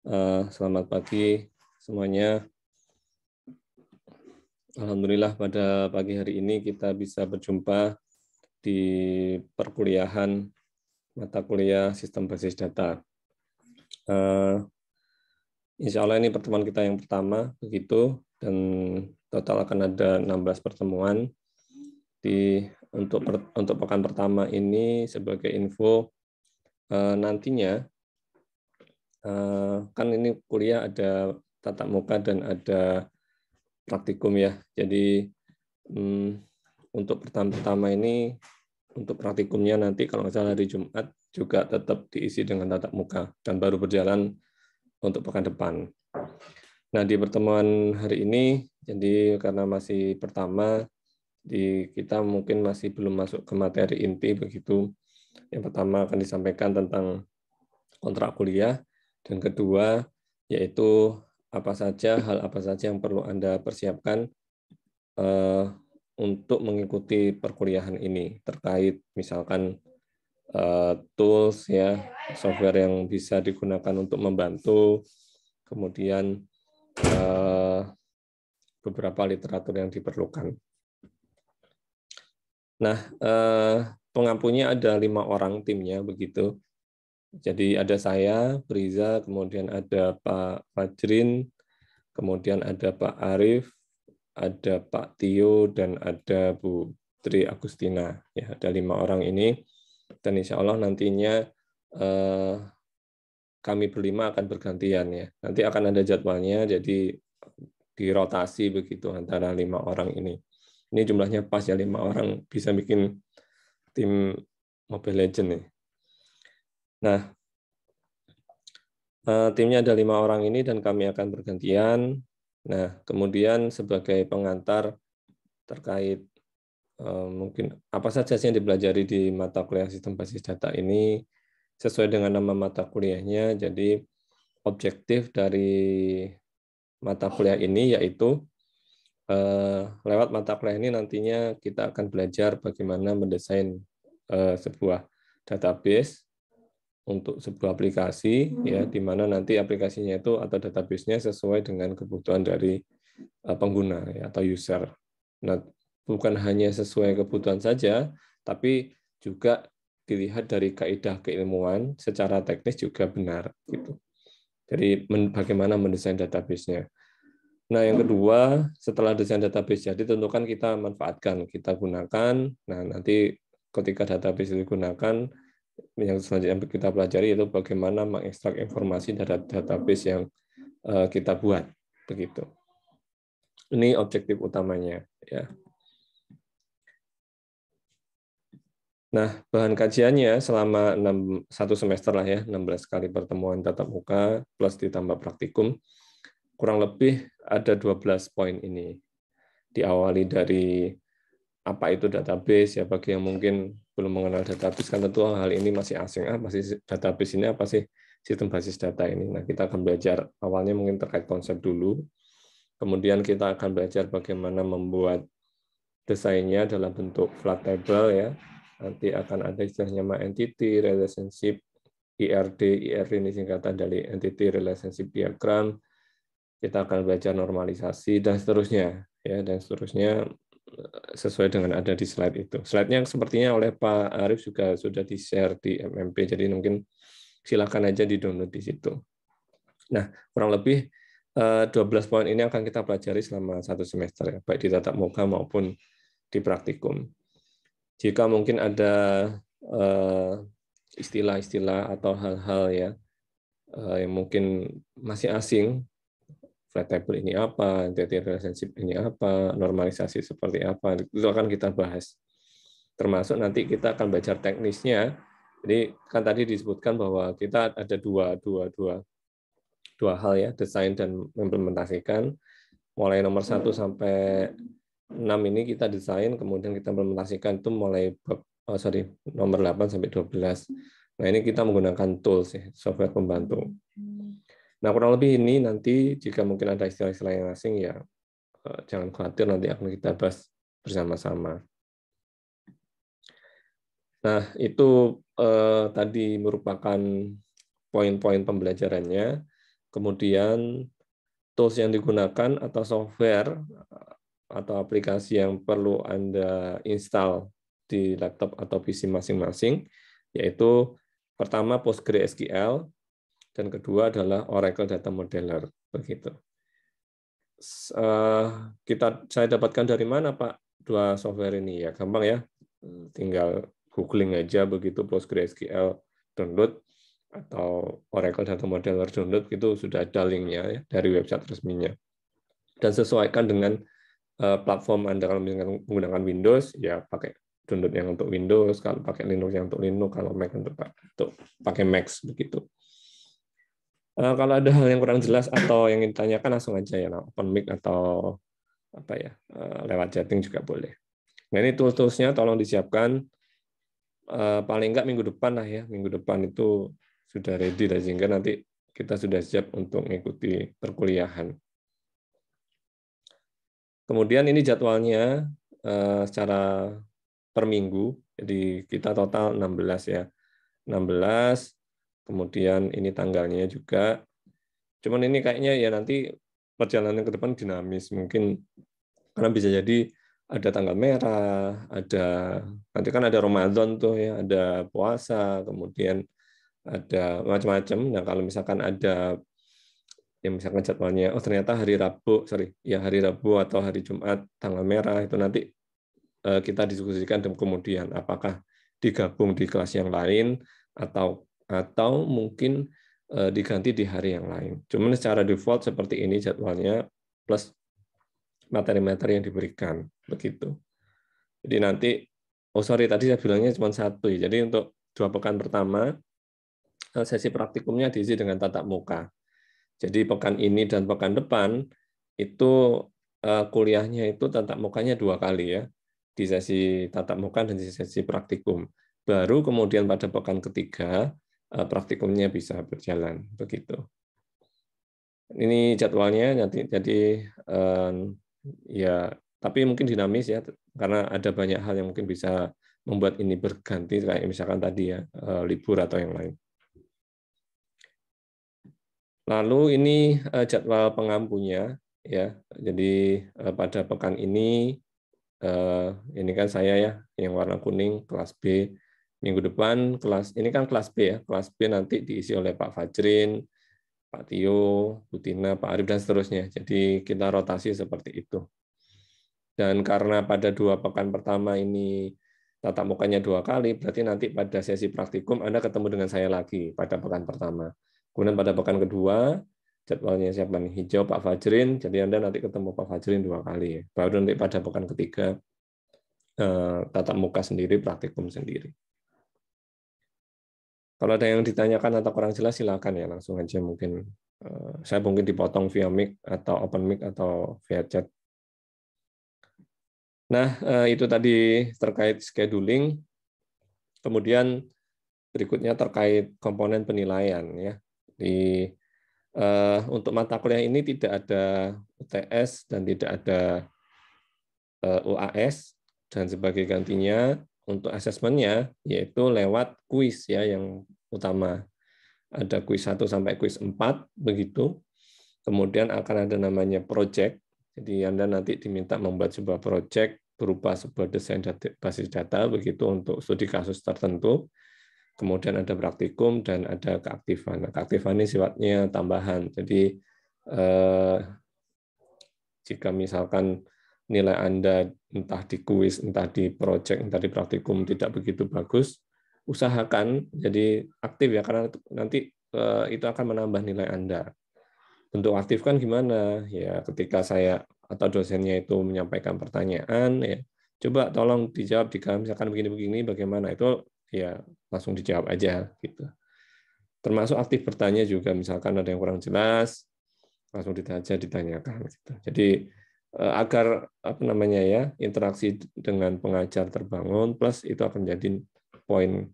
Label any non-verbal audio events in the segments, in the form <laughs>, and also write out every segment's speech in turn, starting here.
Eh, selamat pagi semuanya. Alhamdulillah pada pagi hari ini kita bisa berjumpa di perkuliahan mata kuliah sistem basis data. Eh, insya Allah ini pertemuan kita yang pertama begitu dan total akan ada 16 pertemuan di untuk untuk pekan pertama ini sebagai info eh, nantinya Eh, kan ini kuliah ada tatap muka dan ada praktikum ya. Jadi mm, untuk pertama-tama ini untuk praktikumnya nanti kalau nggak salah hari Jumat juga tetap diisi dengan tatap muka dan baru berjalan untuk pekan depan. Nah di pertemuan hari ini jadi karena masih pertama di kita mungkin masih belum masuk ke materi inti begitu. Yang pertama akan disampaikan tentang kontrak kuliah. Dan kedua, yaitu apa saja hal apa saja yang perlu Anda persiapkan uh, untuk mengikuti perkuliahan ini terkait misalkan uh, tools ya, software yang bisa digunakan untuk membantu, kemudian uh, beberapa literatur yang diperlukan. Nah, pengampunya ada lima orang timnya begitu. Jadi ada saya, Priza, kemudian ada Pak Fajrin, kemudian ada Pak Arif, ada Pak Tio, dan ada Bu Tri Agustina. Ya, ada lima orang ini. Dan insya Allah nantinya eh, kami berlima akan bergantian ya. Nanti akan ada jadwalnya, jadi dirotasi begitu antara lima orang ini. Ini jumlahnya pas ya lima orang bisa bikin tim Mobile Legends nih. Nah, eh, timnya ada lima orang ini dan kami akan bergantian. Nah, kemudian sebagai pengantar terkait eh, mungkin apa saja sih yang dipelajari di mata kuliah sistem basis data ini sesuai dengan nama mata kuliahnya. Jadi objektif dari mata kuliah ini yaitu eh, lewat mata kuliah ini nantinya kita akan belajar bagaimana mendesain sebuah database untuk sebuah aplikasi ya, hmm. ya di mana nanti aplikasinya itu atau database-nya sesuai dengan kebutuhan dari eh, pengguna ya, atau user. Nah, bukan hanya sesuai kebutuhan saja, tapi juga dilihat dari kaidah keilmuan secara teknis juga benar gitu. Jadi bagaimana mendesain database-nya. Nah, yang kedua, setelah desain database jadi tentukan kita manfaatkan, kita gunakan. Nah, nanti ketika database digunakan yang selanjutnya kita pelajari itu bagaimana mengekstrak informasi dari database yang eh, kita buat begitu. Ini objektif utamanya ya. Nah, bahan kajiannya selama 6, satu semester lah ya, 16 kali pertemuan tatap muka plus ditambah praktikum, kurang lebih ada 12 poin ini. Diawali dari apa itu database ya bagi yang mungkin belum mengenal database kan tentu hal ini masih asing ah masih database ini apa sih sistem basis data ini nah kita akan belajar awalnya mungkin terkait konsep dulu kemudian kita akan belajar bagaimana membuat desainnya dalam bentuk flat table ya nanti akan ada istilahnya ma entity relationship IRD IRD ini singkatan dari entity relationship diagram kita akan belajar normalisasi dan seterusnya ya dan seterusnya sesuai dengan ada di slide itu. Slide-nya sepertinya oleh Pak Arif juga sudah di-share di MMP, jadi mungkin silakan aja di-download di situ. Nah, kurang lebih 12 eh, poin ini akan kita pelajari selama satu semester, ya, baik di tatap muka maupun di praktikum. Jika mungkin ada eh, istilah-istilah atau hal-hal ya eh, yang mungkin masih asing flat table ini apa, entity relationship ini apa, normalisasi seperti apa, itu akan kita bahas. Termasuk nanti kita akan belajar teknisnya. Jadi kan tadi disebutkan bahwa kita ada dua, dua, dua, dua hal ya, desain dan implementasikan. Mulai nomor satu hmm. sampai enam ini kita desain, kemudian kita implementasikan itu mulai oh sorry nomor 8 sampai 12. Nah ini kita menggunakan tools ya, software pembantu. Hmm. Nah, kurang lebih ini nanti jika mungkin ada istilah-istilah yang asing ya eh, jangan khawatir nanti akan kita bahas bersama-sama. Nah, itu eh, tadi merupakan poin-poin pembelajarannya. Kemudian tools yang digunakan atau software eh, atau aplikasi yang perlu Anda install di laptop atau PC masing-masing, yaitu pertama PostgreSQL, dan kedua adalah Oracle Data Modeler begitu. Eh, kita saya dapatkan dari mana Pak dua software ini ya gampang ya tinggal googling aja begitu PostgreSQL download atau Oracle Data Modeler download itu sudah ada linknya ya, dari website resminya dan sesuaikan dengan eh, platform Anda kalau menggunakan Windows ya pakai download yang untuk Windows kalau pakai Linux yang untuk Linux kalau Mac untuk, untuk pakai Mac begitu Uh, kalau ada hal yang kurang jelas atau yang ditanyakan langsung aja ya, nah, open mic atau apa ya uh, lewat chatting juga boleh. Nah ini tools-toolsnya tolong disiapkan uh, paling enggak minggu depan lah ya, minggu depan itu sudah ready dan sehingga nanti kita sudah siap untuk mengikuti perkuliahan. Kemudian ini jadwalnya uh, secara per minggu, jadi kita total 16 ya. 16 kemudian ini tanggalnya juga. Cuman ini kayaknya ya nanti perjalanan ke depan dinamis mungkin karena bisa jadi ada tanggal merah, ada nanti kan ada Ramadan tuh ya, ada puasa, kemudian ada macam-macam. Nah kalau misalkan ada yang misalkan jadwalnya, oh ternyata hari Rabu, sorry, ya hari Rabu atau hari Jumat tanggal merah itu nanti eh, kita diskusikan dan kemudian apakah digabung di kelas yang lain atau atau mungkin eh, diganti di hari yang lain. Cuman secara default seperti ini jadwalnya plus materi-materi yang diberikan begitu. Jadi nanti oh sorry tadi saya bilangnya cuma satu. ya. Jadi untuk dua pekan pertama eh, sesi praktikumnya diisi dengan tatap muka. Jadi pekan ini dan pekan depan itu eh, kuliahnya itu tatap mukanya dua kali ya di sesi tatap muka dan di sesi praktikum. Baru kemudian pada pekan ketiga Eh, praktikumnya bisa berjalan begitu. Ini jadwalnya nanti jadi ya tapi mungkin dinamis ya karena ada banyak hal yang mungkin bisa membuat ini berganti kayak misalkan tadi ya eh, libur atau yang lain. Lalu ini eh, jadwal pengampunya ya. Jadi pada pekan ini ini kan saya ya yang warna kuning kelas B minggu depan kelas ini kan kelas B ya, kelas B nanti diisi oleh Pak Fajrin, Pak Tio, Butina, Pak Arif dan seterusnya. Jadi kita rotasi seperti itu. Dan karena pada dua pekan pertama ini tatap mukanya dua kali, berarti nanti pada sesi praktikum Anda ketemu dengan saya lagi pada pekan pertama. Kemudian pada pekan kedua, jadwalnya siapa nih hijau Pak Fajrin, jadi Anda nanti ketemu Pak Fajrin dua kali. Ya. Baru nanti pada pekan ketiga, eh, tatap muka sendiri, praktikum sendiri. Kalau ada yang ditanyakan atau kurang jelas silakan ya langsung aja mungkin eh, saya mungkin dipotong via mic atau open mic atau via chat. Nah, eh, itu tadi terkait scheduling. Kemudian berikutnya terkait komponen penilaian ya. Di uh, untuk mata kuliah ini tidak ada UTS dan tidak ada uh, UAS dan sebagai gantinya untuk asesmennya yaitu lewat kuis ya yang utama. Ada kuis 1 sampai kuis 4 begitu. Kemudian akan ada namanya project. Jadi Anda nanti diminta membuat sebuah project berupa sebuah desain basis data begitu untuk studi kasus tertentu. Kemudian ada praktikum dan ada keaktifan. Nah, keaktifan ini sifatnya tambahan. Jadi eh, jika misalkan nilai Anda entah di kuis, entah di project, entah di praktikum tidak begitu bagus, usahakan jadi aktif ya karena nanti eh, itu akan menambah nilai Anda. Bentuk aktif kan gimana? Ya ketika saya atau dosennya itu menyampaikan pertanyaan ya coba tolong dijawab di jika misalkan begini-begini bagaimana itu ya langsung dijawab aja gitu. Termasuk aktif bertanya juga misalkan ada yang kurang jelas langsung ditanya ditanyakan gitu. Jadi Eh, agar apa namanya ya interaksi dengan pengajar terbangun plus itu akan menjadi poin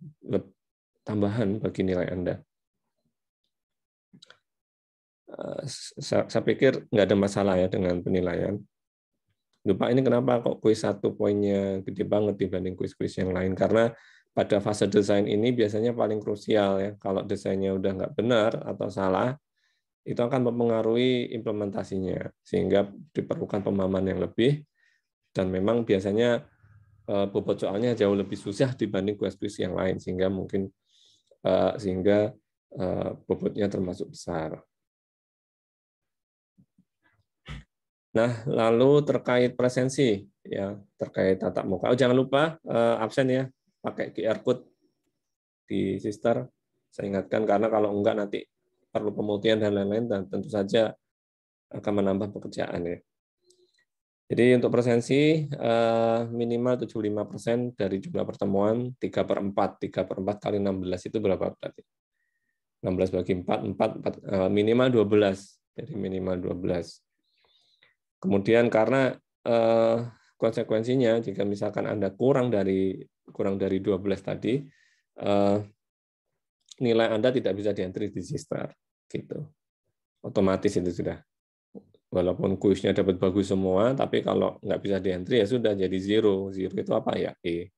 tambahan bagi nilai Anda. Eh, saya, saya pikir nggak ada masalah ya dengan penilaian. Lupa ini kenapa kok kuis satu poinnya gede banget dibanding kuis-kuis yang lain karena pada fase desain ini biasanya paling krusial ya. Kalau desainnya udah nggak benar atau salah, itu akan mempengaruhi implementasinya sehingga diperlukan pemahaman yang lebih dan memang biasanya eh, bobot soalnya jauh lebih susah dibanding kuis-kuis yang lain sehingga mungkin eh, sehingga eh, bobotnya termasuk besar. Nah, lalu terkait presensi ya, terkait tatap muka. Oh, jangan lupa absen ya, pakai QR code di sister. Saya ingatkan karena kalau enggak nanti perlu pemutihan dan lain-lain dan tentu saja akan menambah pekerjaan ya. Jadi untuk presensi eh, minimal 75% dari jumlah pertemuan 3 per 4. 3 per 4 kali 16 itu berapa berarti? 16 bagi 4, 4, 4 minimal 12. Jadi minimal 12. Kemudian karena eh, konsekuensinya jika misalkan Anda kurang dari kurang dari 12 tadi, eh, nilai Anda tidak bisa dientry di sister gitu otomatis itu sudah walaupun kuisnya dapat bagus semua tapi kalau nggak bisa di entry ya sudah jadi zero zero itu apa ya e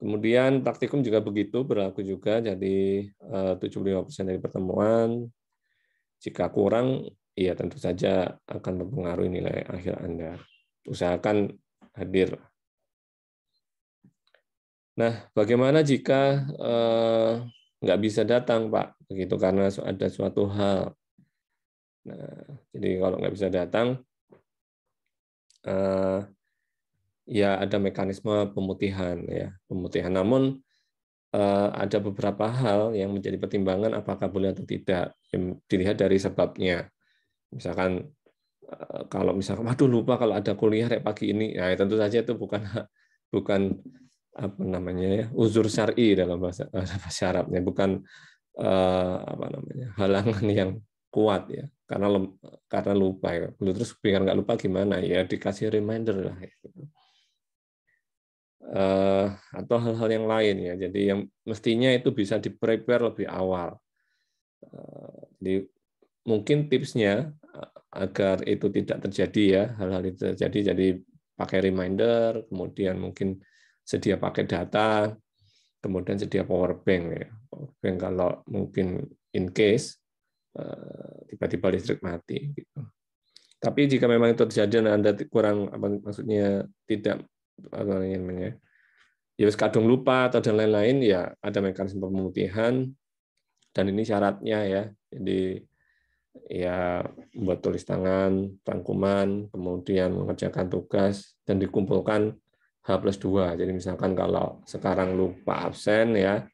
kemudian praktikum juga begitu berlaku juga jadi 75% eh, dari pertemuan jika kurang ya tentu saja akan mempengaruhi nilai akhir Anda usahakan hadir Nah, bagaimana jika eh, nggak bisa datang Pak, begitu karena ada suatu hal. Nah, jadi kalau nggak bisa datang, uh, ya ada mekanisme pemutihan ya, pemutihan. Namun uh, ada beberapa hal yang menjadi pertimbangan apakah boleh atau tidak dilihat dari sebabnya. Misalkan eh, kalau misalkan waduh lupa kalau ada kuliah pagi ini, nah tentu saja itu bukan bukan apa namanya ya uzur syari dalam bahasa, bahasa Arabnya bukan uh, apa namanya halangan yang kuat ya karena karena lupa ya. lu terus biar nggak lupa gimana ya dikasih reminder lah ya. Uh, atau hal-hal yang lain ya jadi yang mestinya itu bisa di prepare lebih awal uh, eh, di mungkin tipsnya agar itu tidak terjadi ya hal-hal itu terjadi jadi pakai reminder kemudian mungkin sedia pakai data, kemudian sedia power bank. Ya. Power bank kalau mungkin in case eh, tiba-tiba listrik mati. Gitu. Tapi jika memang itu terjadi dan anda kurang apa maksudnya tidak apa namanya ya kadung lupa atau dan lain-lain ya ada mekanisme pemutihan dan ini syaratnya ya jadi ya buat tulis tangan, rangkuman, kemudian mengerjakan tugas dan dikumpulkan H plus 2. Jadi misalkan kalau sekarang lupa absen ya,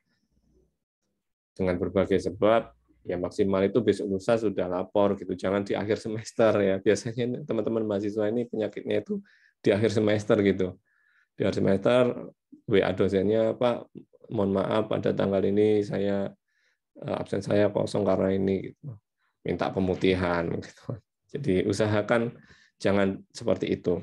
dengan berbagai sebab, ya maksimal itu besok lusa sudah lapor gitu. Jangan di akhir semester ya. Biasanya teman-teman mahasiswa ini penyakitnya itu di akhir semester gitu. Di akhir semester WA dosennya, Pak, mohon maaf pada tanggal ini saya eh, absen saya kosong karena ini gitu. Minta pemutihan gitu. Jadi usahakan jangan seperti itu.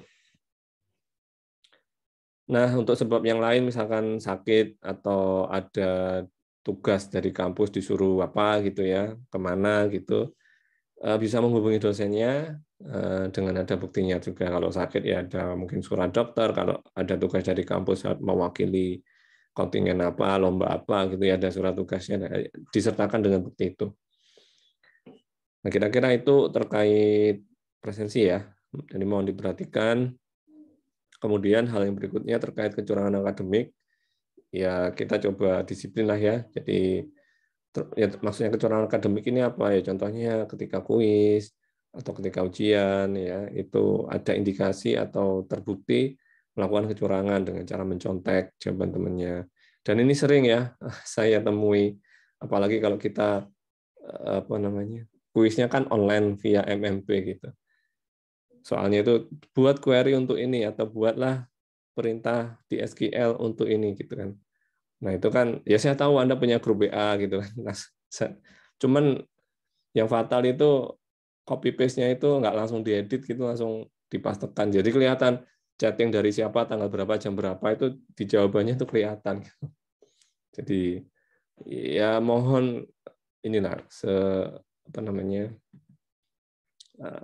Nah, untuk sebab yang lain misalkan sakit atau ada tugas dari kampus disuruh apa gitu ya, kemana gitu, eh, bisa menghubungi dosennya eh, dengan ada buktinya juga. Kalau sakit ya ada mungkin surat dokter, kalau ada tugas dari kampus mewakili kontingen apa, lomba apa gitu ya, ada surat tugasnya, disertakan dengan bukti itu. Nah, kira-kira itu terkait presensi ya. Jadi mohon diperhatikan Kemudian hal yang berikutnya terkait kecurangan akademik, ya kita coba disiplin lah ya. Jadi ya, maksudnya kecurangan akademik ini apa ya? Contohnya ketika kuis atau ketika ujian ya itu ada indikasi atau terbukti melakukan kecurangan dengan cara mencontek jawaban temannya. Dan ini sering ya <laughs> saya temui, apalagi kalau kita eh, apa namanya kuisnya kan online via MMP gitu soalnya itu buat query untuk ini atau buatlah perintah di SQL untuk ini gitu kan. Nah itu kan ya saya tahu Anda punya grup WA gitu kan. Nah, cuman yang fatal itu copy paste-nya itu nggak langsung diedit gitu langsung dipastekan. Jadi kelihatan chatting dari siapa, tanggal berapa, jam berapa itu di jawabannya itu kelihatan. Gitu. Jadi ya mohon inilah se apa namanya Eh,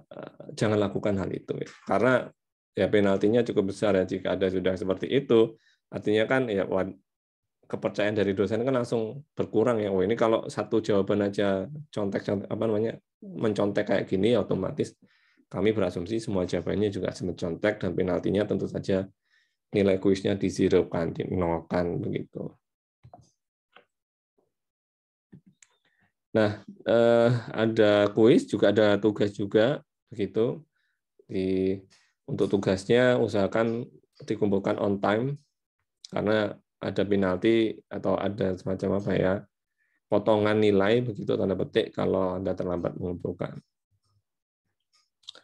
jangan lakukan hal itu karena ya penaltinya cukup besar ya jika ada sudah seperti itu artinya kan ya kepercayaan dari dosen kan langsung berkurang ya. Oh ini kalau satu jawaban aja contek, contek apa namanya mencontek kayak gini ya otomatis kami berasumsi semua jawabannya juga mencontek dan penaltinya tentu saja nilai kuisnya di zero kan begitu. Nah, eh, ada kuis juga ada tugas juga begitu. Di untuk tugasnya usahakan dikumpulkan on time karena ada penalti atau ada semacam apa ya potongan nilai begitu tanda petik kalau anda terlambat mengumpulkan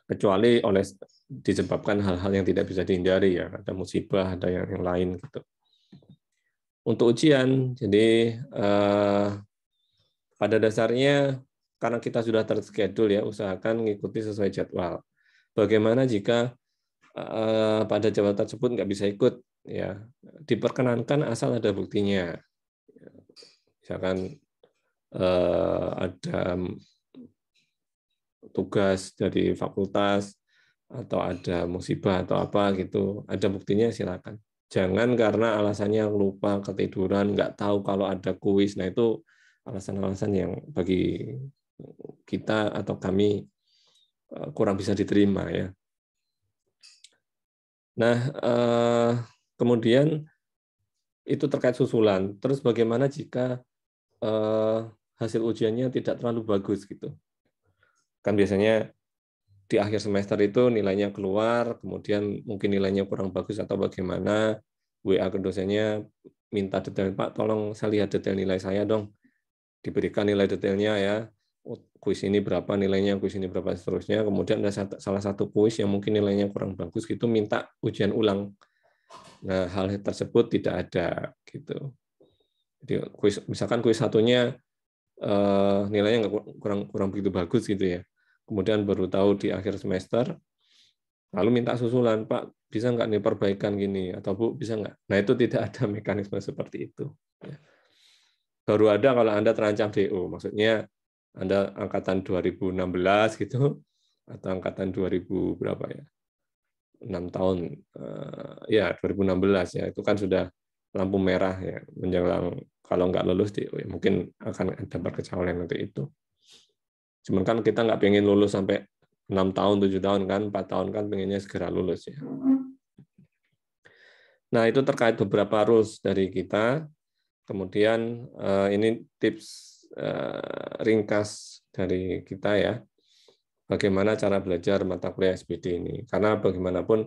kecuali oleh disebabkan hal-hal yang tidak bisa dihindari ya ada musibah ada yang, lain gitu untuk ujian jadi eh, pada dasarnya, karena kita sudah terschedul ya, usahakan mengikuti sesuai jadwal. Bagaimana jika uh, pada jadwal tersebut nggak bisa ikut? Ya, diperkenankan asal ada buktinya. Misalkan uh, ada tugas dari fakultas atau ada musibah atau apa gitu, ada buktinya silakan. Jangan karena alasannya lupa, ketiduran, nggak tahu kalau ada kuis. Nah itu alasan-alasan yang bagi kita atau kami eh, kurang bisa diterima ya. Nah, eh, kemudian itu terkait susulan. Terus bagaimana jika eh, hasil ujiannya tidak terlalu bagus gitu? Kan biasanya di akhir semester itu nilainya keluar, kemudian mungkin nilainya kurang bagus atau bagaimana, WA ke dosennya minta detail Pak, tolong saya lihat detail nilai saya dong diberikan nilai detailnya ya oh, kuis ini berapa nilainya, kuis ini berapa seterusnya. Kemudian ada salah satu kuis yang mungkin nilainya kurang bagus gitu minta ujian ulang. Nah, hal tersebut tidak ada gitu. Jadi kuis misalkan kuis satunya eh, nilainya kurang kurang begitu bagus gitu ya. Kemudian baru tahu di akhir semester lalu minta susulan, Pak, bisa nggak nih perbaikan gini atau Bu, bisa nggak? Nah, itu tidak ada <laughs> mekanisme seperti itu. Ya baru ada kalau Anda terancam DO. Maksudnya Anda angkatan 2016 gitu atau angkatan 2000 berapa ya? 6 tahun eh, ya 2016 ya itu kan sudah lampu merah ya menjelang kalau nggak lulus DO ya mungkin akan ada perkecualian nanti itu. Cuman kan kita nggak pengen lulus sampai 6 tahun, 7 tahun kan, 4 tahun kan pengennya segera lulus ya. Nah, itu terkait beberapa rules dari kita. Kemudian eh, ini tips eh, ringkas dari kita ya, bagaimana cara belajar mata kuliah SBD ini. Karena bagaimanapun,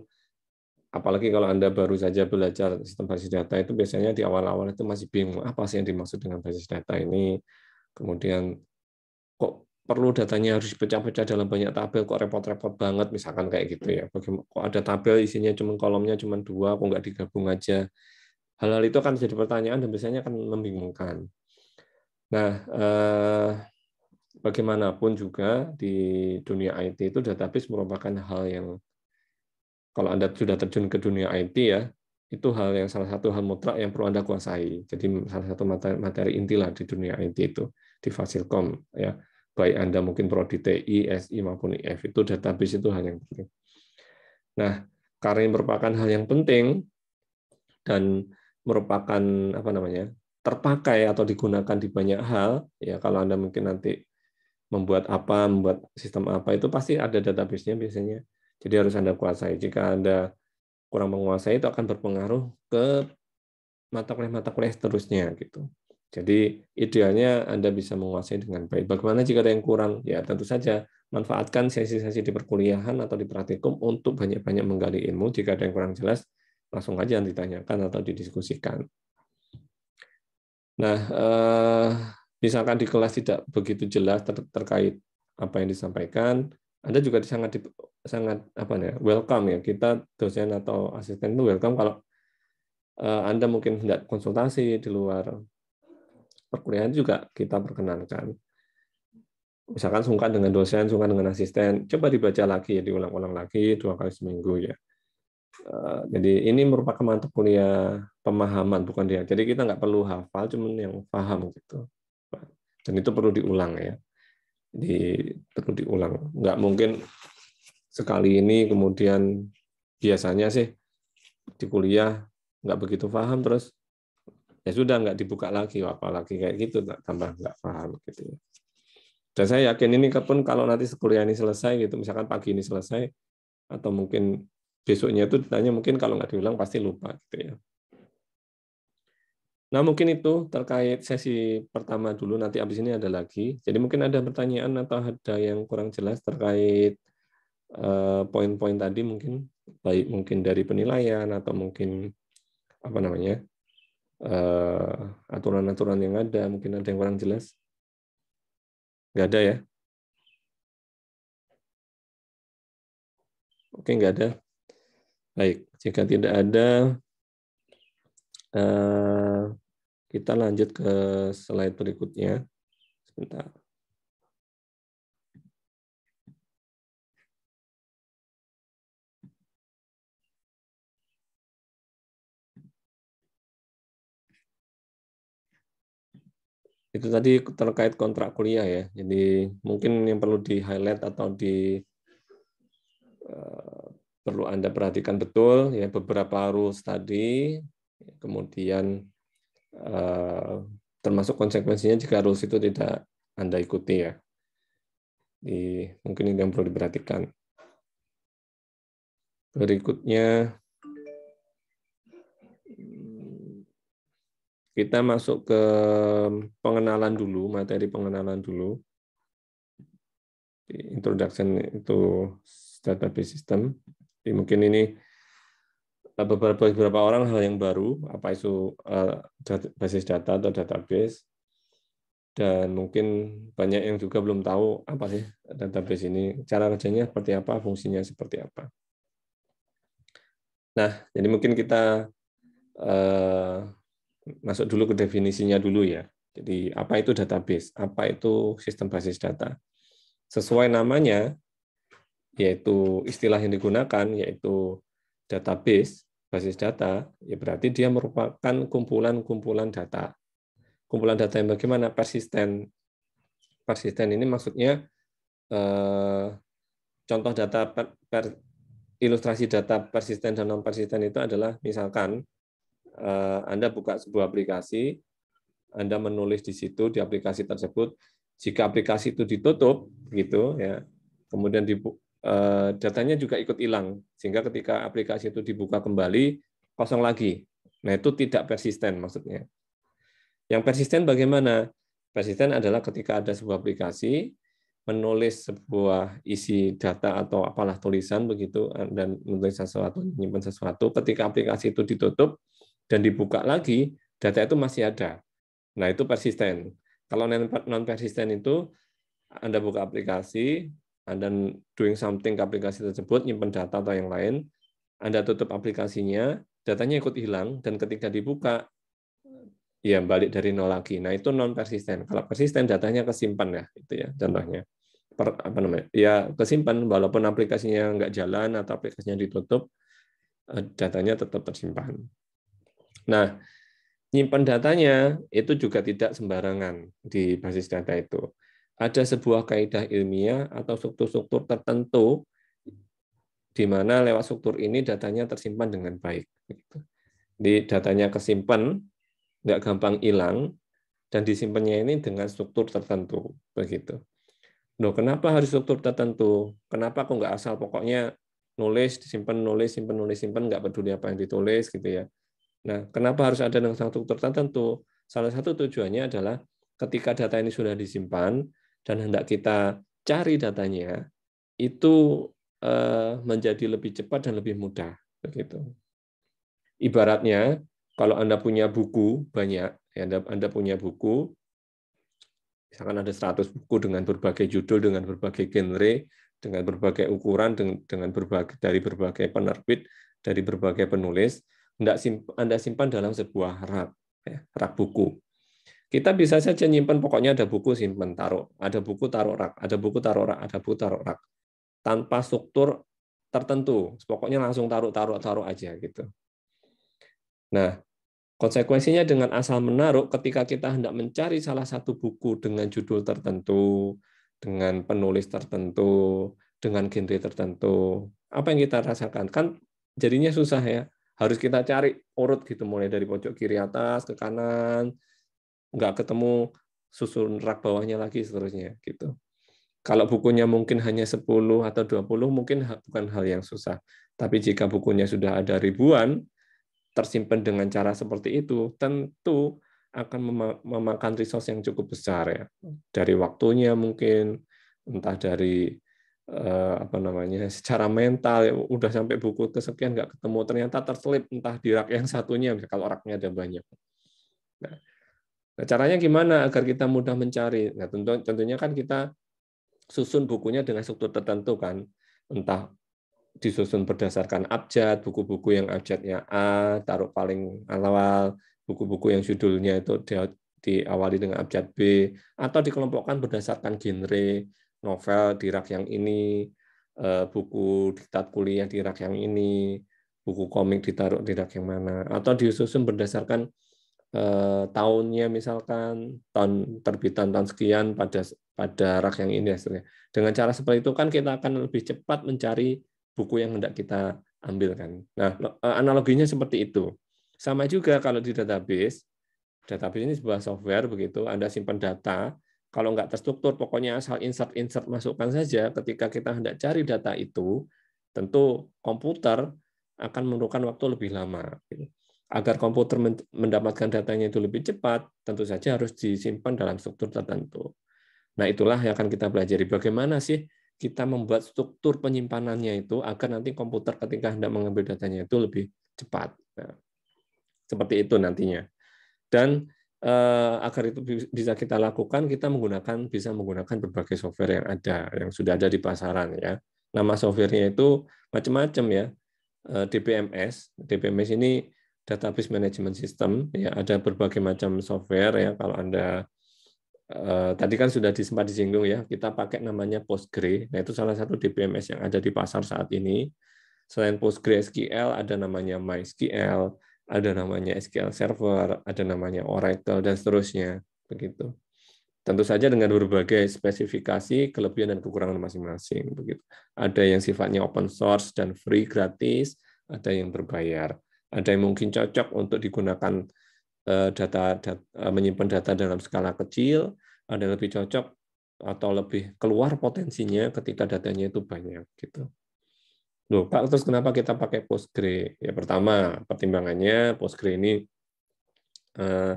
apalagi kalau Anda baru saja belajar sistem basis data itu biasanya di awal-awal itu masih bingung apa sih yang dimaksud dengan basis data ini. Kemudian kok perlu datanya harus pecah pecah dalam banyak tabel kok repot-repot banget misalkan kayak gitu ya bagaimana kok ada tabel isinya cuma kolomnya cuma dua kok nggak digabung aja hal-hal itu akan jadi pertanyaan dan biasanya akan membingungkan. Nah, eh, bagaimanapun juga di dunia IT itu database merupakan hal yang kalau Anda sudah terjun ke dunia IT ya, itu hal yang salah satu hal mutlak yang perlu Anda kuasai. Jadi salah satu materi, materi inti lah di dunia IT itu di Fasilkom ya. Baik Anda mungkin prodi TI, SI maupun IF itu database itu hal yang penting. Nah, karena merupakan hal yang penting dan merupakan apa namanya terpakai atau digunakan di banyak hal ya kalau anda mungkin nanti membuat apa membuat sistem apa itu pasti ada database-nya biasanya jadi harus anda kuasai jika anda kurang menguasai itu akan berpengaruh ke mata kuliah-mata kuliah seterusnya gitu jadi idealnya anda bisa menguasai dengan baik bagaimana jika ada yang kurang ya tentu saja manfaatkan sesi-sesi di perkuliahan atau di praktikum untuk banyak-banyak menggali ilmu jika ada yang kurang jelas langsung aja ditanyakan atau didiskusikan. Nah, eh, misalkan di kelas tidak begitu jelas ter terkait apa yang disampaikan, Anda juga sangat sangat apa ya welcome ya kita dosen atau asisten itu welcome kalau eh, Anda mungkin hendak konsultasi di luar perkuliahan juga kita perkenankan. Misalkan sungkan dengan dosen, sungkan dengan asisten, coba dibaca lagi ya diulang-ulang lagi dua kali seminggu ya Eh, jadi ini merupakan mata kuliah pemahaman bukan dia. Jadi kita nggak perlu hafal, cuman yang paham gitu. Dan itu perlu diulang ya. Jadi perlu diulang. Nggak mungkin sekali ini kemudian biasanya sih di kuliah nggak begitu paham terus ya sudah nggak dibuka lagi apalagi kayak gitu tambah nggak paham gitu ya. Dan saya yakin ini pun kalau nanti kuliah ini selesai gitu, misalkan pagi ini selesai atau mungkin besoknya itu ditanya mungkin kalau nggak diulang pasti lupa gitu ya. Nah mungkin itu terkait sesi pertama dulu, nanti abis ini ada lagi. Jadi mungkin ada pertanyaan atau ada yang kurang jelas terkait eh, poin-poin tadi mungkin baik mungkin dari penilaian atau mungkin apa namanya eh, aturan-aturan yang ada mungkin ada yang kurang jelas nggak ada ya oke nggak ada Baik, jika tidak ada, eh, kita lanjut ke slide berikutnya. Sebentar. itu tadi terkait kontrak kuliah ya. Jadi mungkin yang perlu di highlight atau di eh, perlu Anda perhatikan betul ya beberapa rules tadi, kemudian eh, termasuk konsekuensinya jika rules itu tidak Anda ikuti ya. Di, mungkin ini yang perlu diperhatikan. Berikutnya kita masuk ke pengenalan dulu, materi pengenalan dulu. Introduction itu database system. Jadi mungkin ini eh, beberapa beberapa orang hal yang baru apa itu eh, basis data atau database dan mungkin banyak yang juga belum tahu apa sih database ini cara kerjanya seperti apa fungsinya seperti apa nah jadi mungkin kita eh, masuk dulu ke definisinya dulu ya jadi apa itu database apa itu sistem basis data sesuai namanya yaitu istilah yang digunakan yaitu database basis data ya berarti dia merupakan kumpulan-kumpulan data kumpulan data yang bagaimana persisten persisten ini maksudnya eh, contoh data per, per, ilustrasi data persisten dan non persisten itu adalah misalkan eh, anda buka sebuah aplikasi anda menulis di situ di aplikasi tersebut jika aplikasi itu ditutup gitu ya kemudian dibuka Eh, datanya juga ikut hilang sehingga ketika aplikasi itu dibuka kembali kosong lagi. Nah, itu tidak persisten maksudnya. Yang persisten bagaimana? Persisten adalah ketika ada sebuah aplikasi menulis sebuah isi data atau apalah tulisan begitu eh, dan menulis sesuatu, menyimpan sesuatu, ketika aplikasi itu ditutup dan dibuka lagi, data itu masih ada. Nah, itu persisten. Kalau non persisten itu Anda buka aplikasi, Ah, and doing something ke aplikasi tersebut, nyimpen data atau yang lain, Anda tutup aplikasinya, datanya ikut hilang, dan ketika dibuka, ya balik dari nol lagi. Nah, itu non persisten. Kalau persisten datanya kesimpan ya, itu ya contohnya. Per, apa namanya? Ya kesimpan walaupun aplikasinya nggak jalan atau aplikasinya ditutup, eh, datanya tetap tersimpan. Nah, nyimpan datanya itu juga tidak sembarangan di basis data itu ada sebuah kaidah ilmiah atau struktur-struktur tertentu di mana lewat struktur ini datanya tersimpan dengan baik. Gitu. Di datanya kesimpan, nggak gampang hilang, dan disimpannya ini dengan struktur tertentu. Begitu. Loh, kenapa harus struktur tertentu? Kenapa kok nggak asal pokoknya nulis, disimpan, nulis, simpan, nulis, simpan, nggak peduli apa yang ditulis gitu ya. Nah, kenapa harus ada dengan struktur tertentu? Salah satu tujuannya adalah ketika data ini sudah disimpan, dan hendak kita cari datanya itu eh, menjadi lebih cepat dan lebih mudah begitu. Ibaratnya kalau Anda punya buku banyak, ya, Anda, Anda punya buku misalkan ada 100 buku dengan berbagai judul, dengan berbagai genre, dengan berbagai ukuran, dengan, berbagai dari berbagai penerbit, dari berbagai penulis, hendak Anda simpan dalam sebuah rak, ya, rak buku. Kita bisa saja nyimpan, pokoknya ada buku simpan taruh, ada buku taruh rak, ada buku taruh rak, ada buku taruh rak, tanpa struktur tertentu. Pokoknya langsung taruh taruh taruh aja gitu. Nah, konsekuensinya dengan asal menaruh ketika kita hendak mencari salah satu buku dengan judul tertentu, dengan penulis tertentu, dengan genre tertentu, apa yang kita rasakan kan jadinya susah ya harus kita cari urut gitu mulai dari pojok kiri atas ke kanan nggak ketemu susun rak bawahnya lagi seterusnya gitu. Kalau bukunya mungkin hanya 10 atau 20 mungkin bukan hal yang susah. Tapi jika bukunya sudah ada ribuan tersimpan dengan cara seperti itu, tentu akan memakan resource yang cukup besar ya. Dari waktunya mungkin entah dari eh, apa namanya secara mental ya, udah sampai buku kesekian nggak ketemu ternyata terselip entah di rak yang satunya kalau raknya ada banyak. Nah, Nah, caranya gimana agar kita mudah mencari? Nah, tentu, tentunya kan kita susun bukunya dengan struktur tertentu kan, entah disusun berdasarkan abjad, buku-buku yang abjadnya A, taruh paling awal, buku-buku yang judulnya itu di, diawali dengan abjad B, atau dikelompokkan berdasarkan genre, novel di rak yang ini, eh, buku diktat kuliah di rak yang ini, buku komik ditaruh di rak yang mana, atau disusun berdasarkan eh, tahunnya misalkan tahun terbitan tahun sekian pada pada rak yang ini hasilnya. Dengan cara seperti itu kan kita akan lebih cepat mencari buku yang hendak kita ambil kan. Nah, eh, analoginya seperti itu. Sama juga kalau di database, database ini sebuah software begitu, Anda simpan data, kalau nggak terstruktur, pokoknya asal insert-insert masukkan saja, ketika kita hendak cari data itu, tentu komputer akan memerlukan waktu lebih lama. Gitu. Agar komputer mendapatkan datanya itu lebih cepat, tentu saja harus disimpan dalam struktur tertentu. Nah, itulah yang akan kita pelajari. Bagaimana sih kita membuat struktur penyimpanannya itu agar nanti komputer ketika hendak mengambil datanya itu lebih cepat. Nah, seperti itu nantinya. Dan eh, agar itu bisa kita lakukan, kita menggunakan bisa menggunakan berbagai software yang ada, yang sudah ada di pasaran ya. Nama softwarenya itu macam-macam ya. Eh, DBMS, DBMS ini database management system ya ada berbagai macam software ya kalau anda eh, tadi kan sudah disempat disinggung ya kita pakai namanya Postgre nah itu salah satu DBMS yang ada di pasar saat ini selain PostgreSQL ada namanya MySQL ada namanya SQL Server ada namanya Oracle dan seterusnya begitu tentu saja dengan berbagai spesifikasi kelebihan dan kekurangan masing-masing begitu ada yang sifatnya open source dan free gratis ada yang berbayar ada yang mungkin cocok untuk digunakan eh, data, data eh, menyimpan data dalam skala kecil, ada yang lebih cocok atau lebih keluar potensinya ketika datanya itu banyak gitu. Loh, Pak, terus kenapa kita pakai Postgre? Ya pertama, pertimbangannya Postgre ini eh,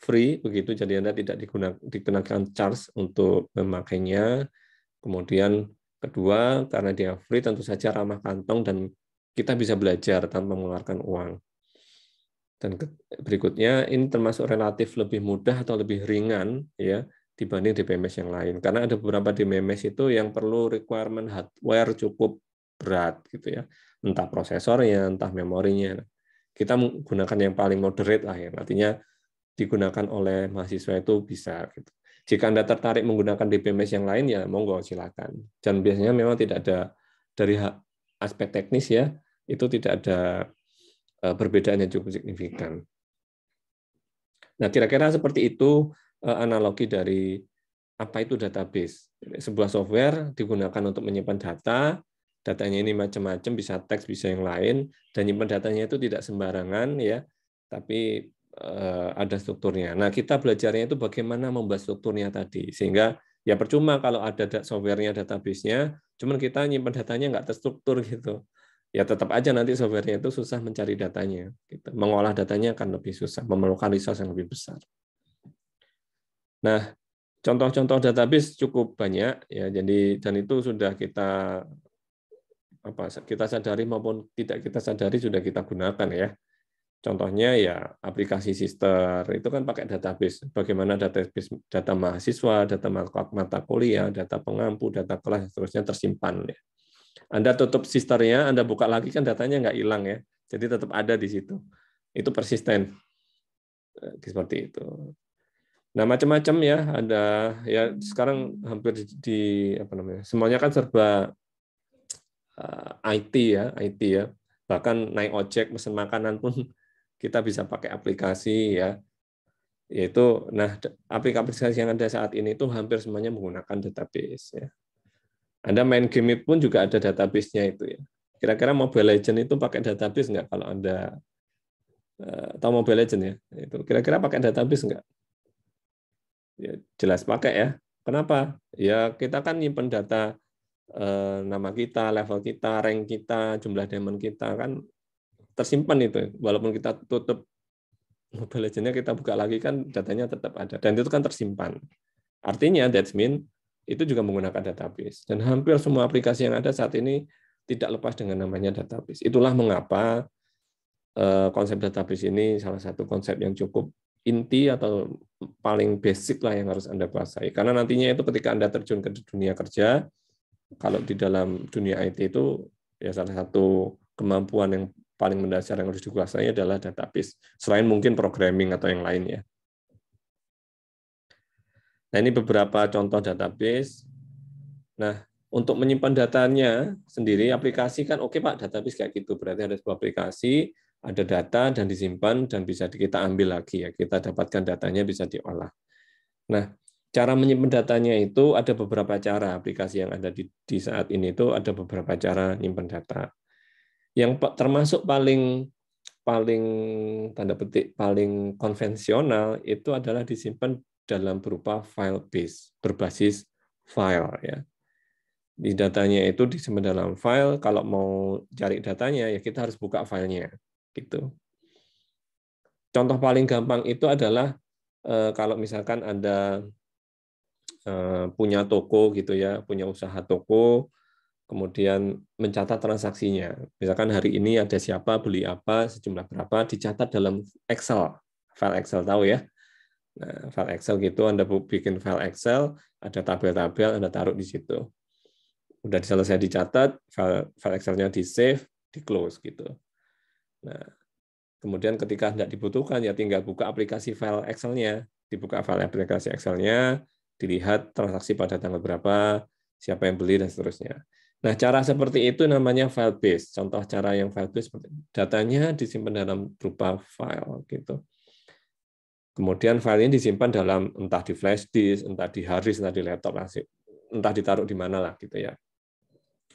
free begitu jadi Anda tidak digunakan dikenakan charge untuk memakainya. Kemudian kedua, karena dia free tentu saja ramah kantong dan kita bisa belajar tanpa mengeluarkan uang. Dan berikutnya ini termasuk relatif lebih mudah atau lebih ringan ya dibanding DBMS yang lain karena ada beberapa DBMS itu yang perlu requirement hardware cukup berat gitu ya. Entah prosesornya, entah memorinya. Kita menggunakan yang paling moderate lah ya. Artinya digunakan oleh mahasiswa itu bisa gitu. Jika Anda tertarik menggunakan DBMS yang lain ya monggo silakan. Dan biasanya memang tidak ada dari aspek teknis ya itu tidak ada eh, perbedaan yang cukup signifikan. Nah, kira-kira seperti itu eh, analogi dari apa itu database. Sebuah software digunakan untuk menyimpan data, datanya ini macam-macam, bisa teks, bisa yang lain, dan nyimpan datanya itu tidak sembarangan ya, tapi eh, ada strukturnya. Nah, kita belajarnya itu bagaimana membuat strukturnya tadi, sehingga ya percuma kalau ada softwarenya, database-nya, cuman kita nyimpan datanya nggak terstruktur gitu ya tetap aja nanti softwarenya itu susah mencari datanya. Gitu. Mengolah datanya akan lebih susah, memerlukan resource yang lebih besar. Nah, contoh-contoh database cukup banyak ya. Jadi dan itu sudah kita apa kita sadari maupun tidak kita sadari sudah kita gunakan ya. Contohnya ya aplikasi sister itu kan pakai database. Bagaimana database data mahasiswa, data mata kuliah, data pengampu, data kelas seterusnya tersimpan ya anda tutup sisternya, Anda buka lagi kan datanya nggak hilang ya. Jadi tetap ada di situ. Itu persisten. Eh, seperti itu. Nah, macam-macam ya, ada ya sekarang hampir di apa namanya? Semuanya kan serba uh, eh, IT ya, IT ya. Bahkan naik ojek, pesan makanan pun <laughs> kita bisa pakai aplikasi ya. Yaitu nah aplikasi yang ada saat ini itu hampir semuanya menggunakan database ya. Anda main game pun juga ada database-nya itu ya. Kira-kira Mobile Legend itu pakai database nggak kalau Anda uh, tahu Mobile Legend ya? Itu kira-kira pakai database nggak? Ya, jelas pakai ya. Kenapa? Ya kita kan nyimpen data eh, nama kita, level kita, rank kita, jumlah diamond kita kan tersimpan itu. Walaupun kita tutup Mobile Legends-nya kita buka lagi kan datanya tetap ada dan itu kan tersimpan. Artinya that mean itu juga menggunakan database. Dan hampir semua aplikasi yang ada saat ini tidak lepas dengan namanya database. Itulah mengapa eh, konsep database ini salah satu konsep yang cukup inti atau paling basic lah yang harus Anda kuasai. Karena nantinya itu ketika Anda terjun ke dunia kerja, kalau di dalam dunia IT itu ya salah satu kemampuan yang paling mendasar yang harus dikuasai adalah database. Selain mungkin programming atau yang lainnya Nah, ini beberapa contoh database. Nah, untuk menyimpan datanya sendiri, aplikasi kan oke okay, Pak, database kayak gitu. Berarti ada sebuah aplikasi, ada data dan disimpan dan bisa kita ambil lagi ya. Kita dapatkan datanya bisa diolah. Nah, cara menyimpan datanya itu ada beberapa cara. Aplikasi yang ada di, di saat ini itu ada beberapa cara menyimpan data. Yang termasuk paling paling tanda petik paling konvensional itu adalah disimpan dalam berupa file base berbasis file ya. Di datanya itu disimpan dalam file. Kalau mau cari datanya ya kita harus buka filenya gitu. Contoh paling gampang itu adalah eh, kalau misalkan anda eh, punya toko gitu ya, punya usaha toko, kemudian mencatat transaksinya. Misalkan hari ini ada siapa beli apa, sejumlah berapa, dicatat dalam Excel, file Excel tahu ya. Nah, file Excel gitu, Anda bikin file Excel, ada tabel-tabel, Anda taruh di situ. Udah selesai dicatat, file, file Excel-nya di-save, di-close gitu. Nah, kemudian ketika tidak dibutuhkan, ya tinggal buka aplikasi file Excel-nya. Dibuka file aplikasi Excel-nya, dilihat transaksi pada tanggal berapa, siapa yang beli, dan seterusnya. Nah, cara seperti itu namanya file based Contoh cara yang file based datanya disimpan dalam berupa file gitu. Kemudian file ini disimpan dalam entah di flash disk, entah di hard disk, entah di laptop, entah ditaruh di mana lah gitu ya.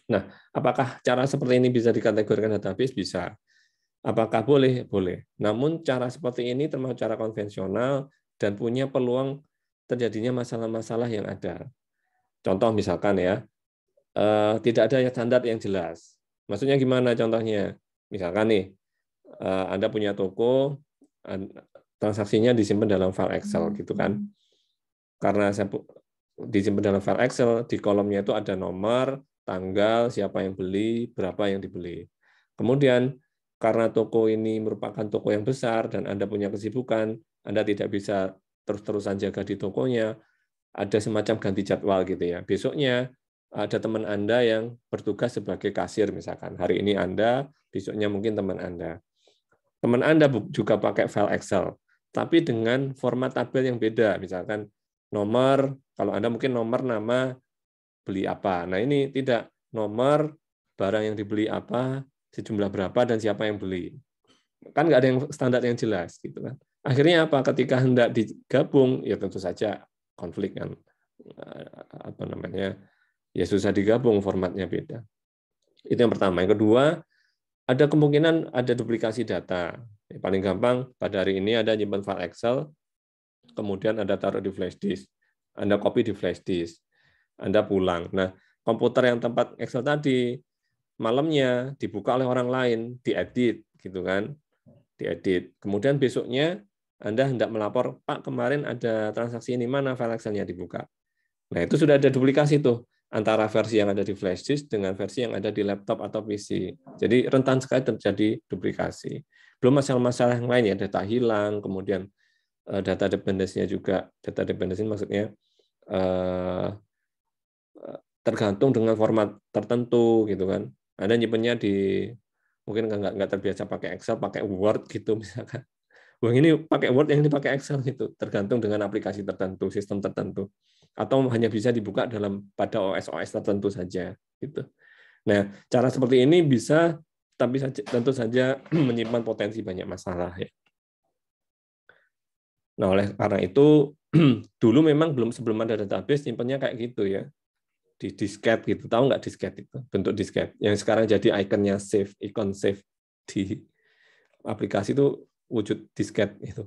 Nah, apakah cara seperti ini bisa dikategorikan database? Bisa. Apakah boleh? Boleh. Namun cara seperti ini termasuk cara konvensional dan punya peluang terjadinya masalah-masalah yang ada. Contoh misalkan ya, eh, tidak ada standar yang jelas. Maksudnya gimana contohnya? Misalkan nih, eh, Anda punya toko, transaksinya disimpan dalam file Excel hmm. gitu kan. Karena saya disimpan dalam file Excel, di kolomnya itu ada nomor, tanggal, siapa yang beli, berapa yang dibeli. Kemudian karena toko ini merupakan toko yang besar dan Anda punya kesibukan, Anda tidak bisa terus-terusan jaga di tokonya, ada semacam ganti jadwal gitu ya. Besoknya ada teman Anda yang bertugas sebagai kasir misalkan. Hari ini Anda, besoknya mungkin teman Anda. Teman Anda juga pakai file Excel tapi dengan format tabel yang beda. Misalkan nomor, kalau Anda mungkin nomor nama beli apa. Nah, ini tidak nomor barang yang dibeli apa, sejumlah berapa dan siapa yang beli. Kan nggak ada yang standar yang jelas gitu kan. Akhirnya apa? Ketika hendak digabung, ya tentu saja konflik kan eh, apa namanya? Ya susah digabung formatnya beda. Itu yang pertama. Yang kedua, ada kemungkinan ada duplikasi data. Ya, paling gampang, pada hari ini ada nyimpan file Excel, kemudian Anda taruh di flash disk, Anda copy di flash disk, Anda pulang. Nah, komputer yang tempat Excel tadi, malamnya dibuka oleh orang lain, diedit, gitu kan, diedit. Kemudian besoknya Anda hendak melapor, Pak kemarin ada transaksi ini, mana file Excelnya dibuka. Nah, itu sudah ada duplikasi tuh antara versi yang ada di flash disk dengan versi yang ada di laptop atau PC. Jadi rentan sekali terjadi duplikasi. Belum masalah-masalah yang lain ya, data hilang, kemudian eh, data dependensinya juga, data dependensi maksudnya eh, eh, tergantung dengan format tertentu gitu kan. Ada nyimpennya di mungkin nggak nggak terbiasa pakai Excel, pakai Word gitu misalkan. Wah ini pakai Word yang ini pakai Excel gitu, tergantung dengan aplikasi tertentu, sistem tertentu atau hanya bisa dibuka dalam pada OS OS tertentu saja gitu. Nah, cara seperti ini bisa tapi saja, tentu saja <clears throat> menyimpan potensi banyak masalah ya. Nah, oleh karena itu <clears throat> dulu memang belum sebelum ada database simpannya kayak gitu ya. Di disket gitu. Tahu nggak disket itu? Bentuk disket. Yang sekarang jadi ikonnya save, ikon save di aplikasi itu wujud disket itu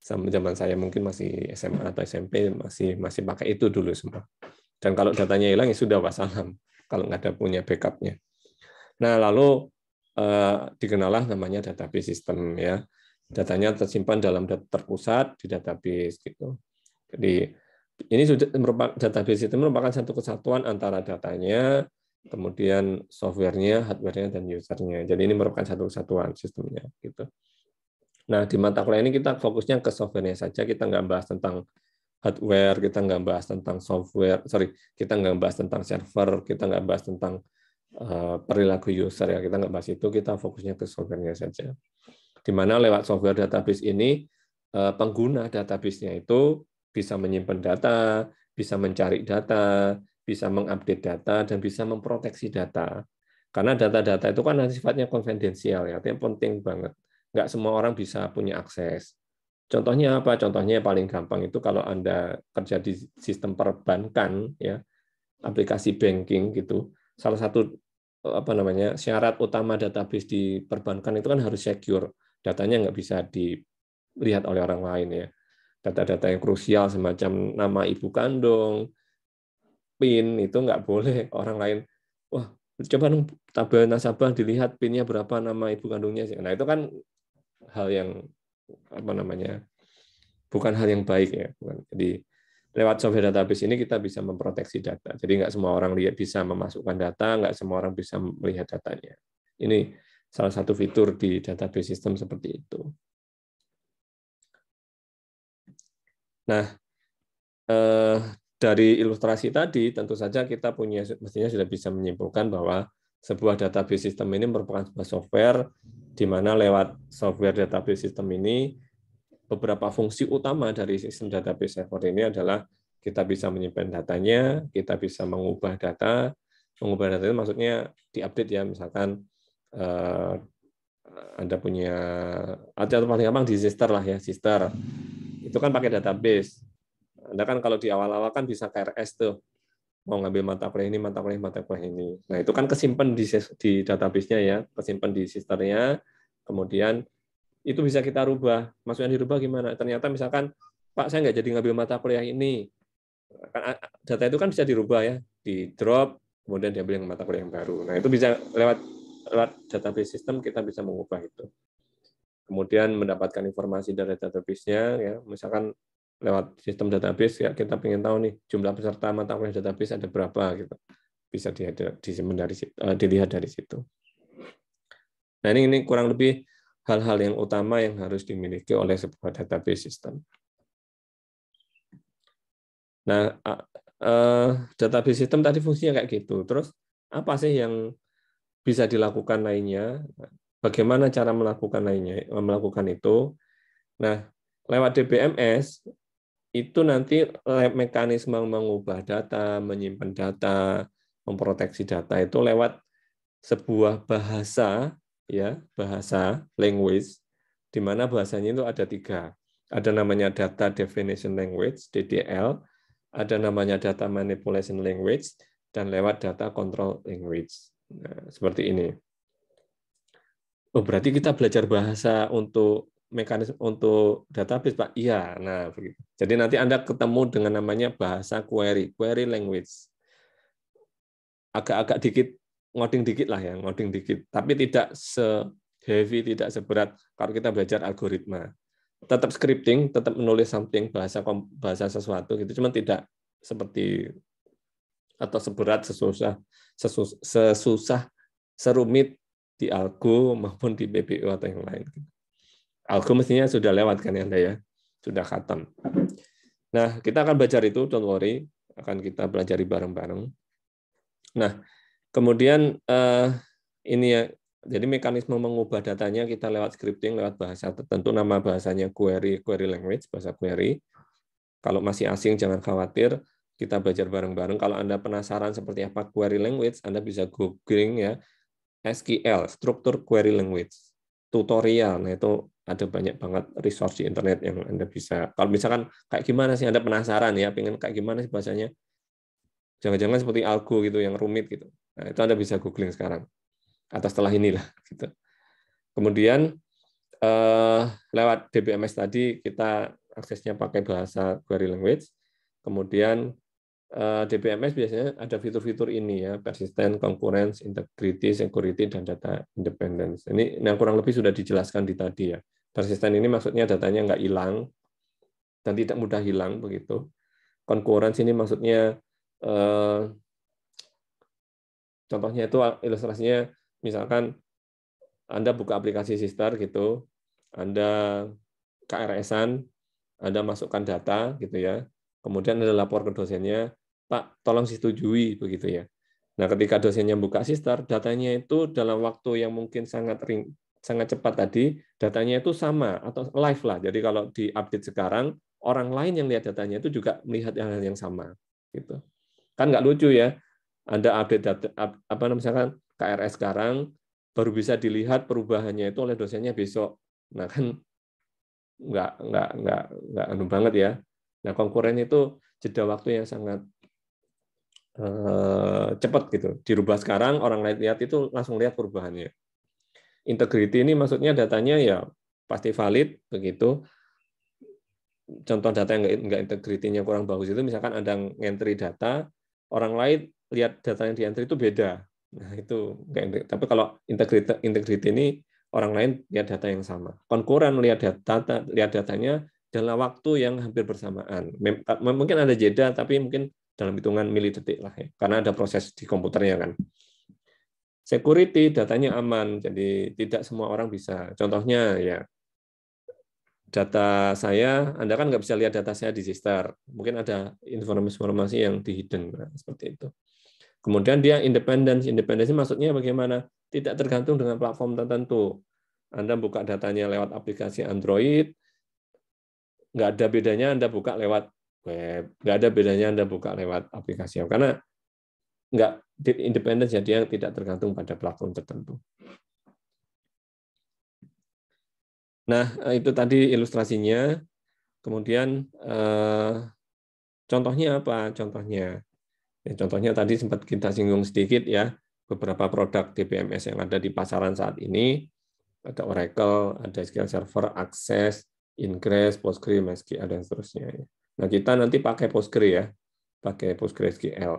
sama zaman saya mungkin masih SMA atau SMP masih masih pakai itu dulu semua. Dan kalau datanya hilang ya sudah wassalam kalau nggak ada punya backupnya. Nah lalu eh, dikenalah namanya database system ya. Datanya tersimpan dalam data terpusat di database gitu. Jadi ini sudah merupakan database itu merupakan satu kesatuan antara datanya, kemudian softwarenya, hardwarenya, dan usernya. Jadi ini merupakan satu kesatuan sistemnya gitu. Nah, di mata kuliah ini kita fokusnya ke software-nya saja, kita nggak bahas tentang hardware, kita nggak bahas tentang software, sorry, kita nggak bahas tentang server, kita nggak bahas tentang eh, perilaku user ya, kita nggak bahas itu, kita fokusnya ke software-nya saja. Di mana lewat software database ini, eh, pengguna database-nya itu bisa menyimpan data, bisa mencari data, bisa mengupdate data, dan bisa memproteksi data. Karena data-data itu kan sifatnya konfidensial, ya, itu yang penting banget nggak semua orang bisa punya akses. Contohnya apa? Contohnya yang paling gampang itu kalau Anda kerja di sistem perbankan, ya aplikasi banking gitu. Salah satu apa namanya syarat utama database di perbankan itu kan harus secure. Datanya nggak bisa dilihat oleh orang lain ya. Data-data yang krusial semacam nama ibu kandung, PIN itu nggak boleh orang lain. Wah, coba nung tabel nasabah dilihat pinnya berapa nama ibu kandungnya sih. Nah itu kan hal yang apa namanya bukan hal yang baik ya bukan. jadi lewat software database ini kita bisa memproteksi data jadi nggak semua orang lihat bisa memasukkan data nggak semua orang bisa melihat datanya ini salah satu fitur di database sistem seperti itu nah eh, dari ilustrasi tadi tentu saja kita punya mestinya sudah bisa menyimpulkan bahwa sebuah database sistem ini merupakan sebuah software di mana lewat software database system ini beberapa fungsi utama dari sistem database server ini adalah kita bisa menyimpan datanya, kita bisa mengubah data, mengubah data itu maksudnya diupdate ya misalkan eh, anda punya atau paling gampang di sister lah ya sister itu kan pakai database anda kan kalau di awal-awal kan bisa KRS tuh mau ngambil mata kuliah ini, mata kuliah, mata kuliah ini. Nah, itu kan kesimpan di, di database-nya ya, kesimpan di sisternya, kemudian itu bisa kita rubah. Maksudnya dirubah gimana? Ternyata misalkan, Pak, saya nggak jadi ngambil mata kuliah ini. Kan, data itu kan bisa dirubah ya, di drop, kemudian diambil yang mata kuliah yang baru. Nah, itu bisa lewat, lewat database sistem kita bisa mengubah itu. Kemudian mendapatkan informasi dari database-nya, ya, misalkan lewat sistem database ya kita ingin tahu nih jumlah peserta mata kuliah database ada berapa gitu bisa disimpan dari uh, dilihat dari situ. Nah ini, ini kurang lebih hal-hal yang utama yang harus dimiliki oleh sebuah database system. Nah eh, database system tadi fungsinya kayak gitu. Terus apa sih yang bisa dilakukan lainnya? Bagaimana cara melakukan lainnya melakukan itu? Nah lewat DBMS itu nanti eh, mekanisme mengubah data, menyimpan data, memproteksi data itu lewat sebuah bahasa ya bahasa language di mana bahasanya itu ada tiga ada namanya data definition language DDL ada namanya data manipulation language dan lewat data control language nah, seperti ini oh berarti kita belajar bahasa untuk mekanisme untuk database, Pak? Iya. Nah, begitu. Jadi nanti Anda ketemu dengan namanya bahasa query, query language. Agak-agak dikit ngoding dikit lah ya, ngoding dikit, tapi tidak se heavy, tidak seberat kalau kita belajar algoritma. Tetap scripting, tetap menulis something bahasa bahasa sesuatu gitu, cuman tidak seperti atau seberat sesusah sesus, sesusah serumit di algo maupun di bpo atau yang lain. Gitu. Algo sudah lewat kan ya Anda ya, sudah khatam. Nah, kita akan belajar itu, don't worry, akan kita pelajari bareng-bareng. Nah, kemudian eh, ini ya, jadi mekanisme mengubah datanya kita lewat scripting, lewat bahasa tertentu, nama bahasanya query, query language, bahasa query. Kalau masih asing jangan khawatir, kita belajar bareng-bareng. Kalau Anda penasaran seperti apa query language, Anda bisa googling ya SQL, struktur query language, tutorial. Nah, itu ada banyak banget resource di internet yang Anda bisa. Kalau misalkan kayak gimana sih Anda penasaran ya, pengen kayak gimana sih bahasanya? Jangan-jangan seperti algo gitu yang rumit gitu. Nah, itu Anda bisa googling sekarang Atas setelah inilah <laughs> gitu. Kemudian eh, lewat DBMS tadi kita aksesnya pakai bahasa query language. Kemudian Eh, DBMS biasanya ada fitur-fitur ini ya, persisten, concurrence, integrity, security, dan data independence. Ini yang kurang lebih sudah dijelaskan di tadi ya. Persisten ini maksudnya datanya nggak hilang dan tidak mudah hilang begitu. Concurrence ini maksudnya eh, contohnya itu ilustrasinya misalkan Anda buka aplikasi sister gitu, Anda KRS-an, Anda masukkan data gitu ya, kemudian ada lapor ke dosennya, Pak, tolong setujui begitu ya. Nah, ketika dosennya buka sister, datanya itu dalam waktu yang mungkin sangat ring, sangat cepat tadi, datanya itu sama atau live lah. Jadi kalau diupdate sekarang, orang lain yang lihat datanya itu juga melihat hal yang sama gitu. Kan nggak lucu ya. Anda update data, apa apa misalkan KRS sekarang baru bisa dilihat perubahannya itu oleh dosennya besok. Nah, kan nggak nggak nggak nggak anu banget ya. Nah, konkuren itu jeda waktu yang sangat Eh, cepat gitu. Dirubah sekarang orang lain lihat itu langsung lihat perubahannya. Integrity ini maksudnya datanya ya pasti valid begitu. Contoh data yang enggak integritinya kurang bagus itu misalkan ada ngentri data, orang lain lihat data yang diantri itu beda. Nah, itu enggak tapi kalau integrity integrity ini orang lain lihat data yang sama. Konkuren lihat data lihat datanya dalam waktu yang hampir bersamaan. Mungkin ada jeda tapi mungkin dalam hitungan milidetik lah ya, karena ada proses di komputernya kan. Security datanya aman, jadi tidak semua orang bisa. Contohnya ya data saya, Anda kan nggak bisa lihat data saya di sister. Mungkin ada informasi-informasi yang dihidden nah, seperti itu. Kemudian dia independen. Independensi maksudnya bagaimana? Tidak tergantung dengan platform tertentu. Anda buka datanya lewat aplikasi Android, nggak ada bedanya Anda buka lewat web. Nggak ada bedanya Anda buka lewat aplikasi web. Karena nggak independen, jadi yang tidak tergantung pada platform tertentu. Nah, eh, itu tadi ilustrasinya. Kemudian eh, contohnya apa? Contohnya, ya, contohnya tadi sempat kita singgung sedikit ya, beberapa produk DBMS yang ada di pasaran saat ini, ada Oracle, ada SQL Server, Access, Ingress, Postgres MySQL, dan seterusnya. Ya. Nah, kita nanti pakai Postgre ya, pakai PostgreSQL.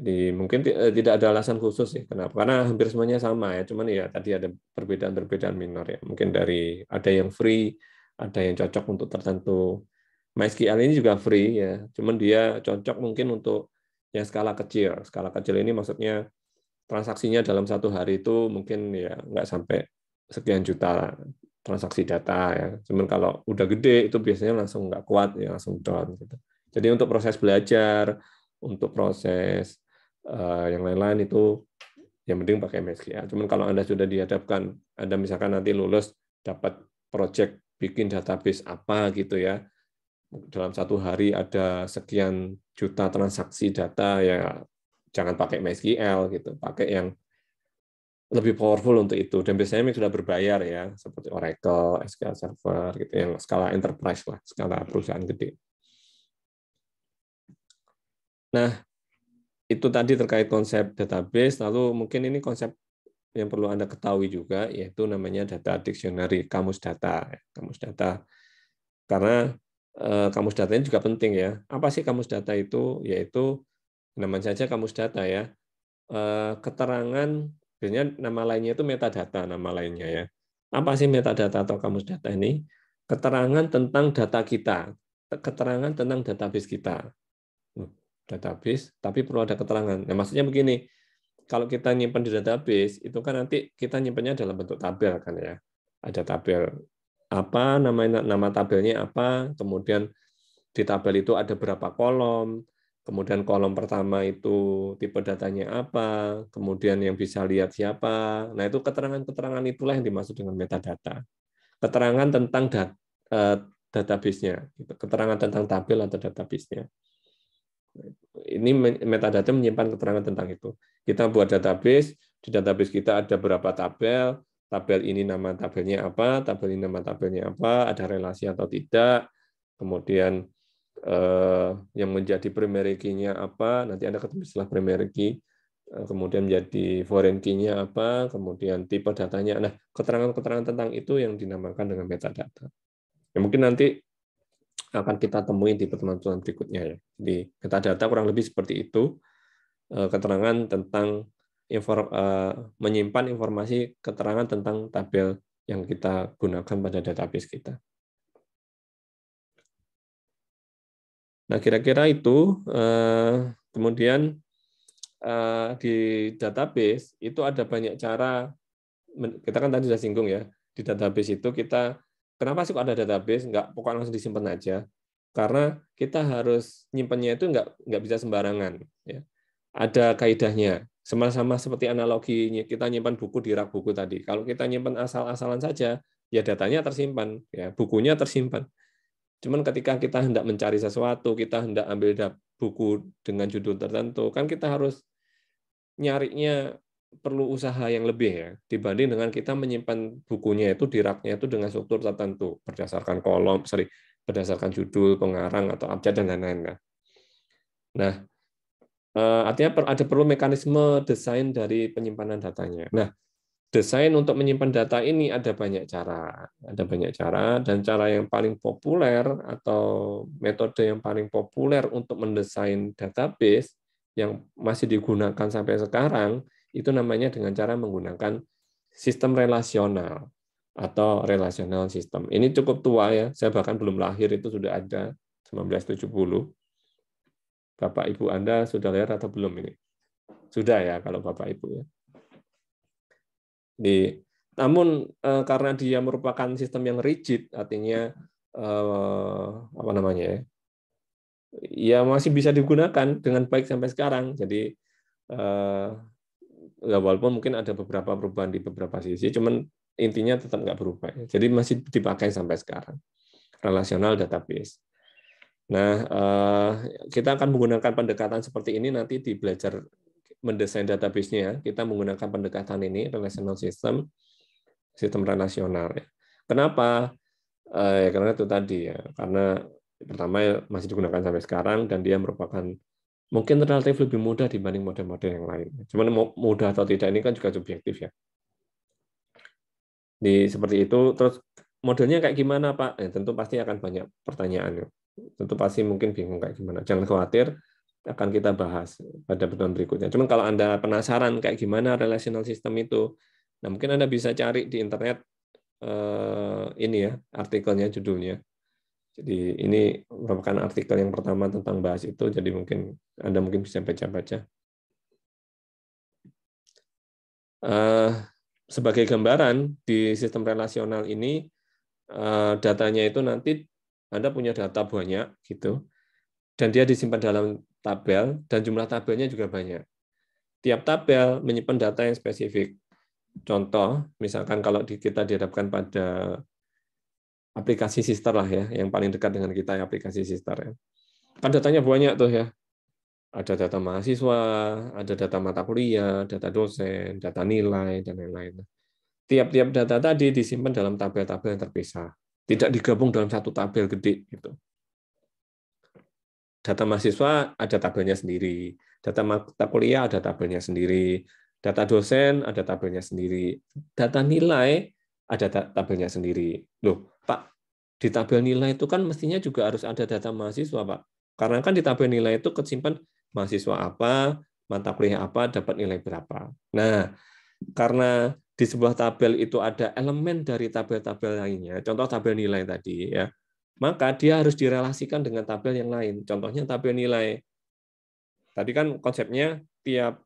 Jadi mungkin eh, tidak ada alasan khusus ya kenapa karena hampir semuanya sama ya cuman ya tadi ada perbedaan-perbedaan minor ya mungkin dari ada yang free ada yang cocok untuk tertentu MySQL ini juga free ya cuman dia cocok mungkin untuk yang skala kecil skala kecil ini maksudnya transaksinya dalam satu hari itu mungkin ya nggak sampai sekian juta transaksi data ya. Cuman kalau udah gede itu biasanya langsung nggak kuat ya langsung down gitu. Jadi untuk proses belajar, untuk proses uh, yang lain-lain itu yang penting pakai Ya. Cuman kalau Anda sudah dihadapkan, Anda misalkan nanti lulus dapat project bikin database apa gitu ya. Dalam satu hari ada sekian juta transaksi data ya jangan pakai MySQL gitu, pakai yang lebih powerful untuk itu dan biasanya yang sudah berbayar ya seperti Oracle, SQL Server gitu yang skala enterprise lah, skala perusahaan gede. Nah, itu tadi terkait konsep database, lalu mungkin ini konsep yang perlu Anda ketahui juga yaitu namanya data dictionary, kamus data. Kamus data karena eh, kamus ini juga penting ya. Apa sih kamus data itu? Yaitu namanya saja kamus data ya. Eh, keterangan Biasanya nama lainnya itu metadata nama lainnya ya. Apa sih metadata atau kamus data ini? Keterangan tentang data kita, keterangan tentang database kita. Hmm, database, tapi perlu ada keterangan. Nah, maksudnya begini, kalau kita nyimpan di database, itu kan nanti kita nyimpannya dalam bentuk tabel kan ya. Ada tabel apa namanya nama tabelnya apa, kemudian di tabel itu ada berapa kolom, kemudian kolom pertama itu tipe datanya apa, kemudian yang bisa lihat siapa. Nah, itu keterangan-keterangan itulah yang dimaksud dengan metadata. Keterangan tentang dat, eh, database-nya, gitu. keterangan tentang tabel atau database-nya. Ini metadata menyimpan keterangan tentang itu. Kita buat database, di database kita ada berapa tabel, tabel ini nama tabelnya apa, tabel ini nama tabelnya apa, ada relasi atau tidak, kemudian Eh, yang menjadi primary key-nya apa, nanti Anda ketemu istilah primary key, eh, kemudian menjadi foreign key-nya apa, kemudian tipe datanya. Nah, keterangan-keterangan tentang itu yang dinamakan dengan metadata. Ya, mungkin nanti akan kita temui di pertemuan berikutnya ya. Jadi metadata kurang lebih seperti itu. Eh, keterangan tentang inform, menyimpan informasi keterangan tentang tabel yang kita gunakan pada database kita. Nah, kira-kira itu eh, kemudian eh, di database itu ada banyak cara. Kita kan tadi sudah singgung ya di database itu kita kenapa sih kok ada database? Enggak, pokoknya langsung disimpan aja. Karena kita harus nyimpannya itu enggak, nggak bisa sembarangan. Ya. Ada kaidahnya. Sama-sama seperti analoginya kita nyimpan buku di rak buku tadi. Kalau kita nyimpan asal-asalan saja, ya datanya tersimpan, ya bukunya tersimpan. Cuman ketika kita hendak mencari sesuatu, kita hendak ambil buku dengan judul tertentu, kan kita harus nyarinya perlu usaha yang lebih ya dibanding dengan kita menyimpan bukunya itu di raknya itu dengan struktur tertentu berdasarkan kolom, sorry, berdasarkan judul, pengarang atau abjad dan lain-lain. Kan. Nah, eh, artinya ada perlu mekanisme desain dari penyimpanan datanya. Nah, desain untuk menyimpan data ini ada banyak cara, ada banyak cara dan cara yang paling populer atau metode yang paling populer untuk mendesain database yang masih digunakan sampai sekarang itu namanya dengan cara menggunakan sistem relasional atau relasional system. Ini cukup tua ya, saya bahkan belum lahir itu sudah ada 1970. Bapak Ibu Anda sudah lahir atau belum ini? Sudah ya kalau Bapak Ibu ya. Di, namun e, karena dia merupakan sistem yang rigid, artinya e, apa namanya ya, ya masih bisa digunakan dengan baik sampai sekarang. Jadi e, ya walaupun mungkin ada beberapa perubahan di beberapa sisi, cuman intinya tetap nggak berubah. Ya. Jadi masih dipakai sampai sekarang relasional database. Nah, kita akan menggunakan pendekatan seperti ini nanti di belajar mendesain database-nya ya. Kita menggunakan pendekatan ini relational system, sistem relasional ya. Kenapa? Eh, ya, karena itu tadi ya. Karena pertama masih digunakan sampai sekarang dan dia merupakan mungkin relatif lebih mudah dibanding model-model yang lain. Cuman mudah atau tidak ini kan juga subjektif ya. Di seperti itu terus modelnya kayak gimana Pak? Ya, tentu pasti akan banyak pertanyaan. ya Tentu pasti mungkin bingung kayak gimana. Jangan khawatir, akan kita bahas pada pertemuan berikutnya. Cuman kalau Anda penasaran kayak gimana relational system itu, nah mungkin Anda bisa cari di internet eh, ini ya artikelnya judulnya. Jadi ini merupakan artikel yang pertama tentang bahas itu, jadi mungkin Anda mungkin bisa baca-baca. Eh, sebagai gambaran di sistem relasional ini eh, datanya itu nanti Anda punya data banyak gitu, dan dia disimpan dalam tabel, dan jumlah tabelnya juga banyak. Tiap tabel menyimpan data yang spesifik. Contoh, misalkan kalau kita dihadapkan pada aplikasi sister lah ya, yang paling dekat dengan kita ya aplikasi sister ya. Kan datanya banyak tuh ya. Ada data mahasiswa, ada data mata kuliah, data dosen, data nilai, dan lain-lain. Tiap-tiap data tadi disimpan dalam tabel-tabel yang terpisah. Tidak digabung dalam satu tabel gede. gitu data mahasiswa ada tabelnya sendiri, data mata kuliah ada tabelnya sendiri, data dosen ada tabelnya sendiri, data nilai ada tabelnya sendiri. Loh, Pak, di tabel nilai itu kan mestinya juga harus ada data mahasiswa, Pak. Karena kan di tabel nilai itu kesimpan mahasiswa apa, mata kuliah apa, dapat nilai berapa. Nah, karena di sebuah tabel itu ada elemen dari tabel-tabel lainnya, contoh tabel nilai tadi ya maka dia harus direlasikan dengan tabel yang lain. Contohnya tabel nilai. Tadi kan konsepnya tiap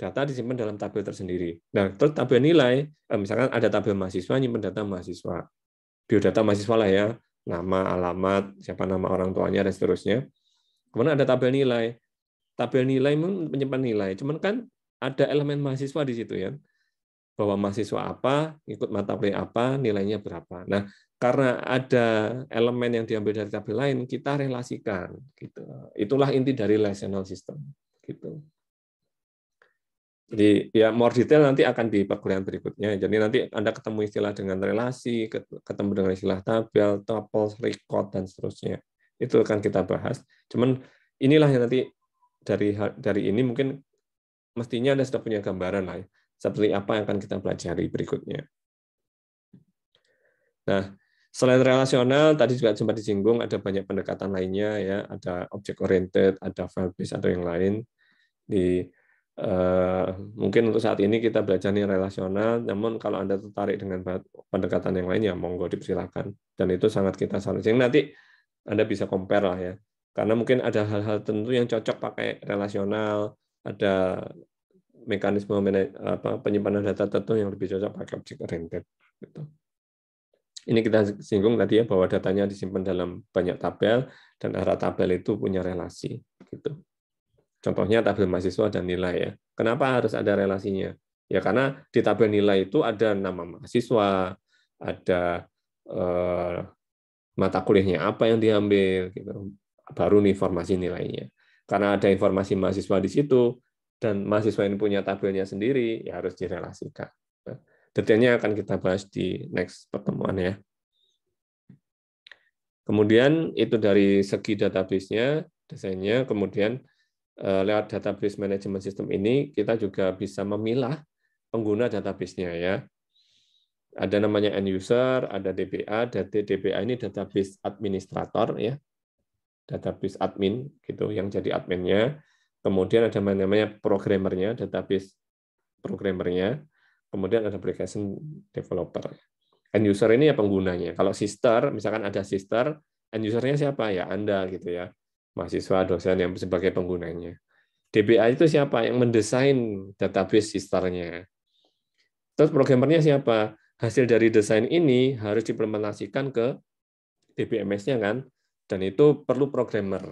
data disimpan dalam tabel tersendiri. Nah, terus tabel nilai, eh, misalkan ada tabel mahasiswa, nyimpan data mahasiswa. Biodata mahasiswa lah ya, nama, alamat, siapa nama orang tuanya, dan seterusnya. Kemudian ada tabel nilai. Tabel nilai menyimpan nilai. Cuman kan ada elemen mahasiswa di situ ya. Bahwa mahasiswa apa, ikut mata kuliah apa, nilainya berapa. Nah, karena ada elemen yang diambil dari tabel lain, kita relasikan. Gitu. Itulah inti dari relational system. Gitu. Jadi ya more detail nanti akan di perkuliahan berikutnya. Jadi nanti Anda ketemu istilah dengan relasi, ketemu dengan istilah tabel, tuples, record, dan seterusnya. Itu akan kita bahas. Cuman inilah yang nanti dari dari ini mungkin mestinya Anda sudah punya gambaran lah ya, seperti apa yang akan kita pelajari berikutnya. Nah, Selain relasional, tadi juga sempat disinggung ada banyak pendekatan lainnya ya, ada object oriented, ada file based atau yang lain. Di eh, mungkin untuk saat ini kita belajarnya relasional, namun kalau Anda tertarik dengan pendekatan yang lainnya, monggo dipersilakan. Dan itu sangat kita sarankan. Nanti Anda bisa compare lah ya. Karena mungkin ada hal-hal tentu yang cocok pakai relasional, ada mekanisme apa, penyimpanan data tertentu yang lebih cocok pakai object oriented gitu. Ini kita singgung tadi ya bahwa datanya disimpan dalam banyak tabel dan arah tabel itu punya relasi gitu. Contohnya tabel mahasiswa dan nilai ya. Kenapa harus ada relasinya? Ya karena di tabel nilai itu ada nama mahasiswa, ada eh, mata kuliahnya apa yang diambil, gitu. baru nih informasi nilainya. Karena ada informasi mahasiswa di situ dan mahasiswa ini punya tabelnya sendiri ya harus direlasikan. Detailnya akan kita bahas di next pertemuan ya. Kemudian itu dari segi database-nya, desainnya, kemudian eh, lewat database management system ini kita juga bisa memilah pengguna database-nya ya. Ada namanya end user, ada DBA, data DBA ini database administrator ya. Database admin gitu yang jadi adminnya. Kemudian ada namanya programmernya, database programmernya kemudian ada application developer. End user ini ya penggunanya. Kalau sister, misalkan ada sister, end usernya siapa? Ya Anda gitu ya. Mahasiswa, dosen yang sebagai penggunanya. DBA itu siapa yang mendesain database sisternya. Terus programmernya siapa? Hasil dari desain ini harus diimplementasikan ke DBMS-nya kan, dan itu perlu programmer.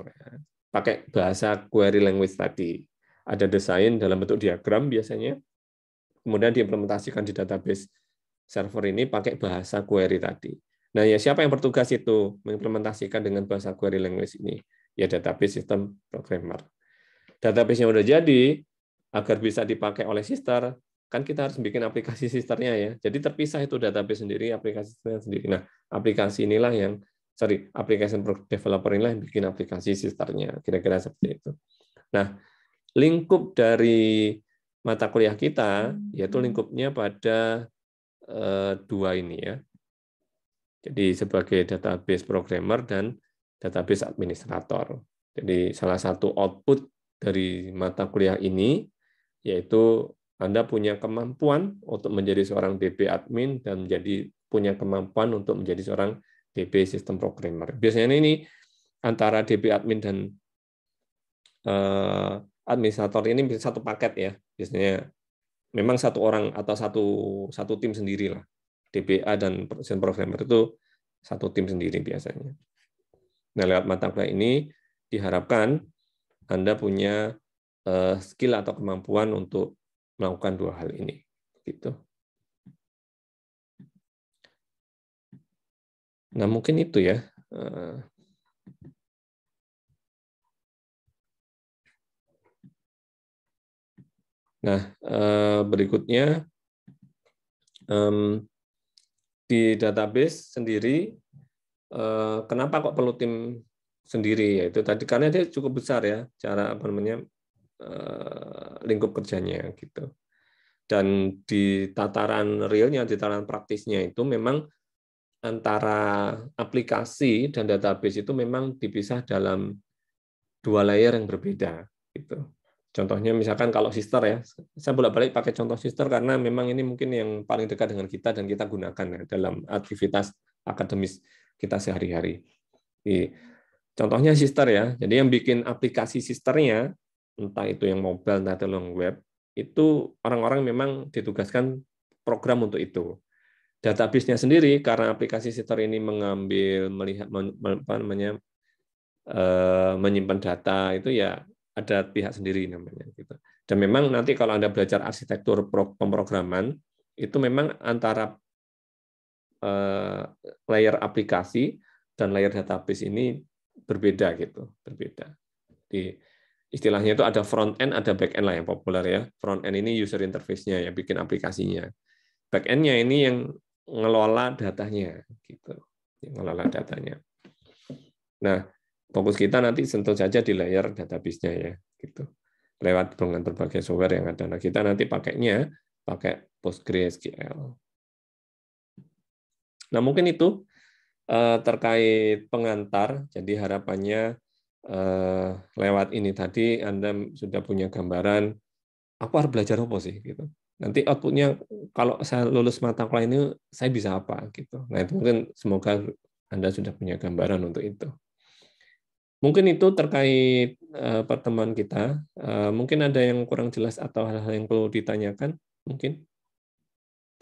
Pakai bahasa query language tadi. Ada desain dalam bentuk diagram biasanya, kemudian diimplementasikan di database server ini pakai bahasa query tadi. Nah, ya siapa yang bertugas itu mengimplementasikan dengan bahasa query language ini? Ya database system programmer. Database yang udah jadi agar bisa dipakai oleh sister, kan kita harus bikin aplikasi sisternya ya. Jadi terpisah itu database sendiri, aplikasi sendiri. Nah, aplikasi inilah yang sorry, application developer inilah yang bikin aplikasi sisternya. Kira-kira seperti itu. Nah, lingkup dari mata kuliah kita hmm. yaitu lingkupnya pada eh, dua ini ya. Jadi sebagai database programmer dan database administrator. Jadi salah satu output dari mata kuliah ini yaitu Anda punya kemampuan untuk menjadi seorang DB admin dan menjadi punya kemampuan untuk menjadi seorang DB sistem programmer. Biasanya ini antara DB admin dan eh, administrator ini bisa satu paket ya biasanya memang satu orang atau satu satu tim sendiri lah DBA dan person programmer itu satu tim sendiri biasanya. Nah lewat mata kuliah ini diharapkan anda punya eh, skill atau kemampuan untuk melakukan dua hal ini gitu. Nah mungkin itu ya eh, Nah, eh, berikutnya di database sendiri, eh, kenapa kok perlu tim sendiri? Yaitu tadi karena dia cukup besar ya, cara apa namanya eh, lingkup kerjanya gitu. Dan di tataran realnya, di tataran praktisnya itu memang antara aplikasi dan database itu memang dipisah dalam dua layer yang berbeda gitu. Contohnya misalkan kalau sister ya, saya bolak-balik pakai contoh sister karena memang ini mungkin yang paling dekat dengan kita dan kita gunakan ya, dalam aktivitas akademis kita sehari-hari. Contohnya sister ya, jadi yang bikin aplikasi sisternya, entah itu yang mobile, entah itu yang web, itu orang-orang memang ditugaskan program untuk itu. Database-nya sendiri karena aplikasi sister ini mengambil melihat apa namanya eh, menyimpan data itu ya ada pihak sendiri namanya gitu. Dan memang nanti kalau Anda belajar arsitektur pemrograman itu memang antara eh, layer aplikasi dan layer database ini berbeda gitu, berbeda. Di istilahnya itu ada front end, ada back end lah yang populer ya. Front end ini user interface-nya yang bikin aplikasinya. Back end-nya ini yang ngelola datanya gitu, yang ngelola datanya. Nah, fokus kita nanti sentuh saja di layer database-nya ya gitu lewat dengan berbagai software yang ada. Nah, kita nanti pakainya pakai PostgreSQL. Nah, mungkin itu eh, terkait pengantar. Jadi harapannya eh, lewat ini tadi Anda sudah punya gambaran aku harus belajar apa sih gitu. Nanti outputnya kalau saya lulus mata kuliah ini saya bisa apa gitu. Nah, itu mungkin semoga Anda sudah punya gambaran untuk itu. Mungkin itu terkait uh, pertemuan kita. Uh, mungkin ada yang kurang jelas atau hal-hal yang perlu ditanyakan mungkin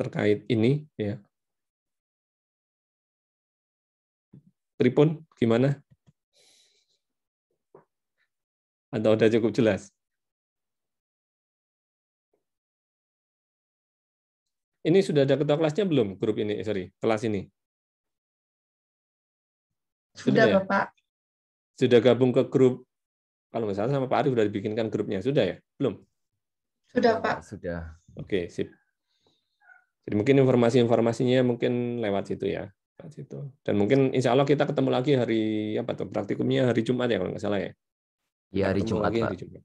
terkait ini ya. Tripun gimana? Atau udah cukup jelas? Ini sudah ada ketua kelasnya belum grup ini? Eh, sorry, kelas ini. Sudah, sudah ya? Bapak. Sudah gabung ke grup kalau misalnya sama Pak Arif sudah dibikinkan grupnya sudah ya? Belum? Sudah Pak. Sudah. Oke, sip. Jadi mungkin informasi-informasinya mungkin lewat situ ya, lewat situ. Dan mungkin insya Allah kita ketemu lagi hari apa tuh praktikumnya hari Jumat ya kalau nggak salah ya. ya hari Jumat. Lagi Jumat.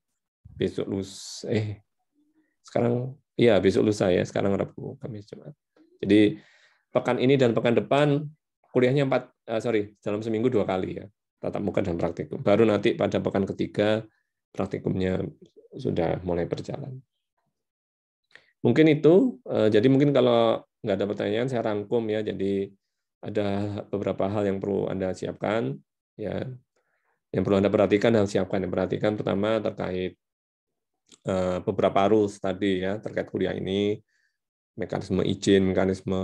Besok lusa. eh sekarang iya besok lusa ya sekarang Rabu Kamis Jumat. Jadi pekan ini dan pekan depan kuliahnya empat uh, sorry dalam seminggu dua kali ya tatap muka dan praktikum. Baru nanti pada pekan ketiga praktikumnya sudah mulai berjalan. Mungkin itu, eh, jadi mungkin kalau nggak ada pertanyaan, saya rangkum ya, jadi ada beberapa hal yang perlu Anda siapkan, ya yang perlu Anda perhatikan dan siapkan. Yang perhatikan pertama terkait eh, beberapa rules tadi ya, terkait kuliah ini, mekanisme izin, mekanisme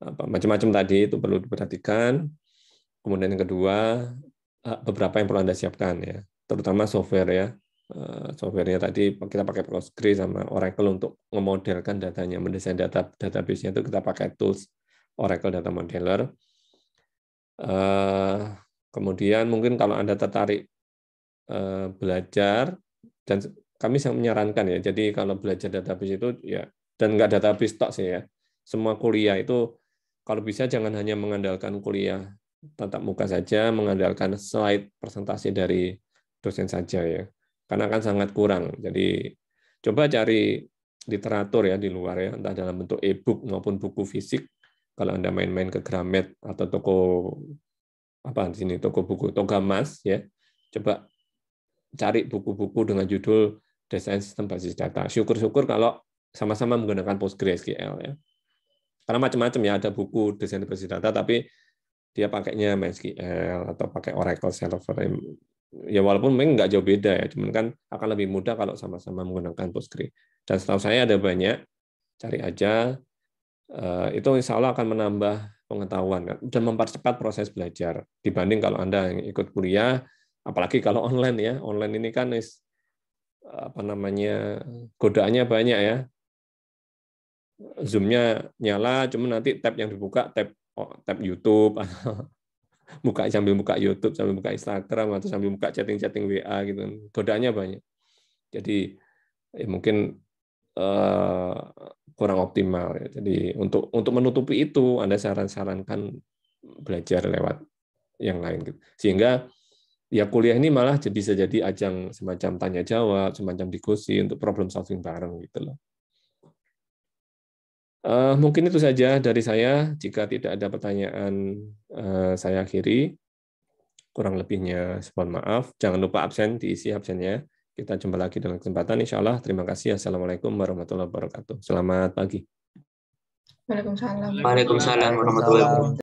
macam-macam tadi itu perlu diperhatikan. Kemudian yang kedua, eh, beberapa yang perlu Anda siapkan ya, terutama software ya. Eh, softwarenya tadi kita pakai Postgres sama Oracle untuk memodelkan datanya, mendesain data database-nya itu kita pakai tools Oracle Data Modeler. Eh, kemudian mungkin kalau Anda tertarik belajar dan kami sangat menyarankan ya. Jadi kalau belajar database itu ya dan nggak database tok sih ya. Semua kuliah itu kalau bisa jangan hanya mengandalkan kuliah tatap muka saja mengandalkan slide presentasi dari dosen saja ya. Karena akan sangat kurang. Jadi coba cari literatur ya di luar ya, entah dalam bentuk e-book maupun buku fisik. Kalau Anda main-main ke Gramet atau toko apa di sini toko buku mas ya. Coba cari buku-buku dengan judul desain sistem basis data. Syukur-syukur kalau sama-sama menggunakan PostgreSQL ya. Karena macam-macam ya ada buku desain basis data tapi dia pakainya MySQL atau pakai Oracle Server ya walaupun mungkin nggak jauh beda ya cuman kan akan lebih mudah kalau sama-sama menggunakan Postgre dan setahu saya ada banyak cari aja eh, itu insya Allah akan menambah pengetahuan kan, dan mempercepat proses belajar dibanding kalau anda yang ikut kuliah apalagi kalau online ya online ini kan is, eh, apa namanya godaannya banyak ya zoomnya nyala cuman nanti tab yang dibuka tab Oh, tab YouTube atau <laughs> buka sambil buka YouTube, sambil buka Instagram atau sambil buka chatting-chatting WA gitu. Godaannya banyak. Jadi ya mungkin uh, kurang optimal ya. Jadi untuk untuk menutupi itu Anda saran-sarankan belajar lewat yang lain gitu. Sehingga ya kuliah ini malah jadi bisa jadi ajang semacam tanya jawab, semacam diskusi untuk problem solving bareng gitu loh. Uh, mungkin itu saja dari saya. Jika tidak ada pertanyaan, uh, saya akhiri. Kurang lebihnya, mohon maaf. Jangan lupa absen, diisi absennya. Kita jumpa lagi dalam kesempatan. Insya Allah. Terima kasih. Assalamualaikum warahmatullahi wabarakatuh. Selamat pagi. Waalaikumsalam. Waalaikumsalam warahmatullahi wabarakatuh.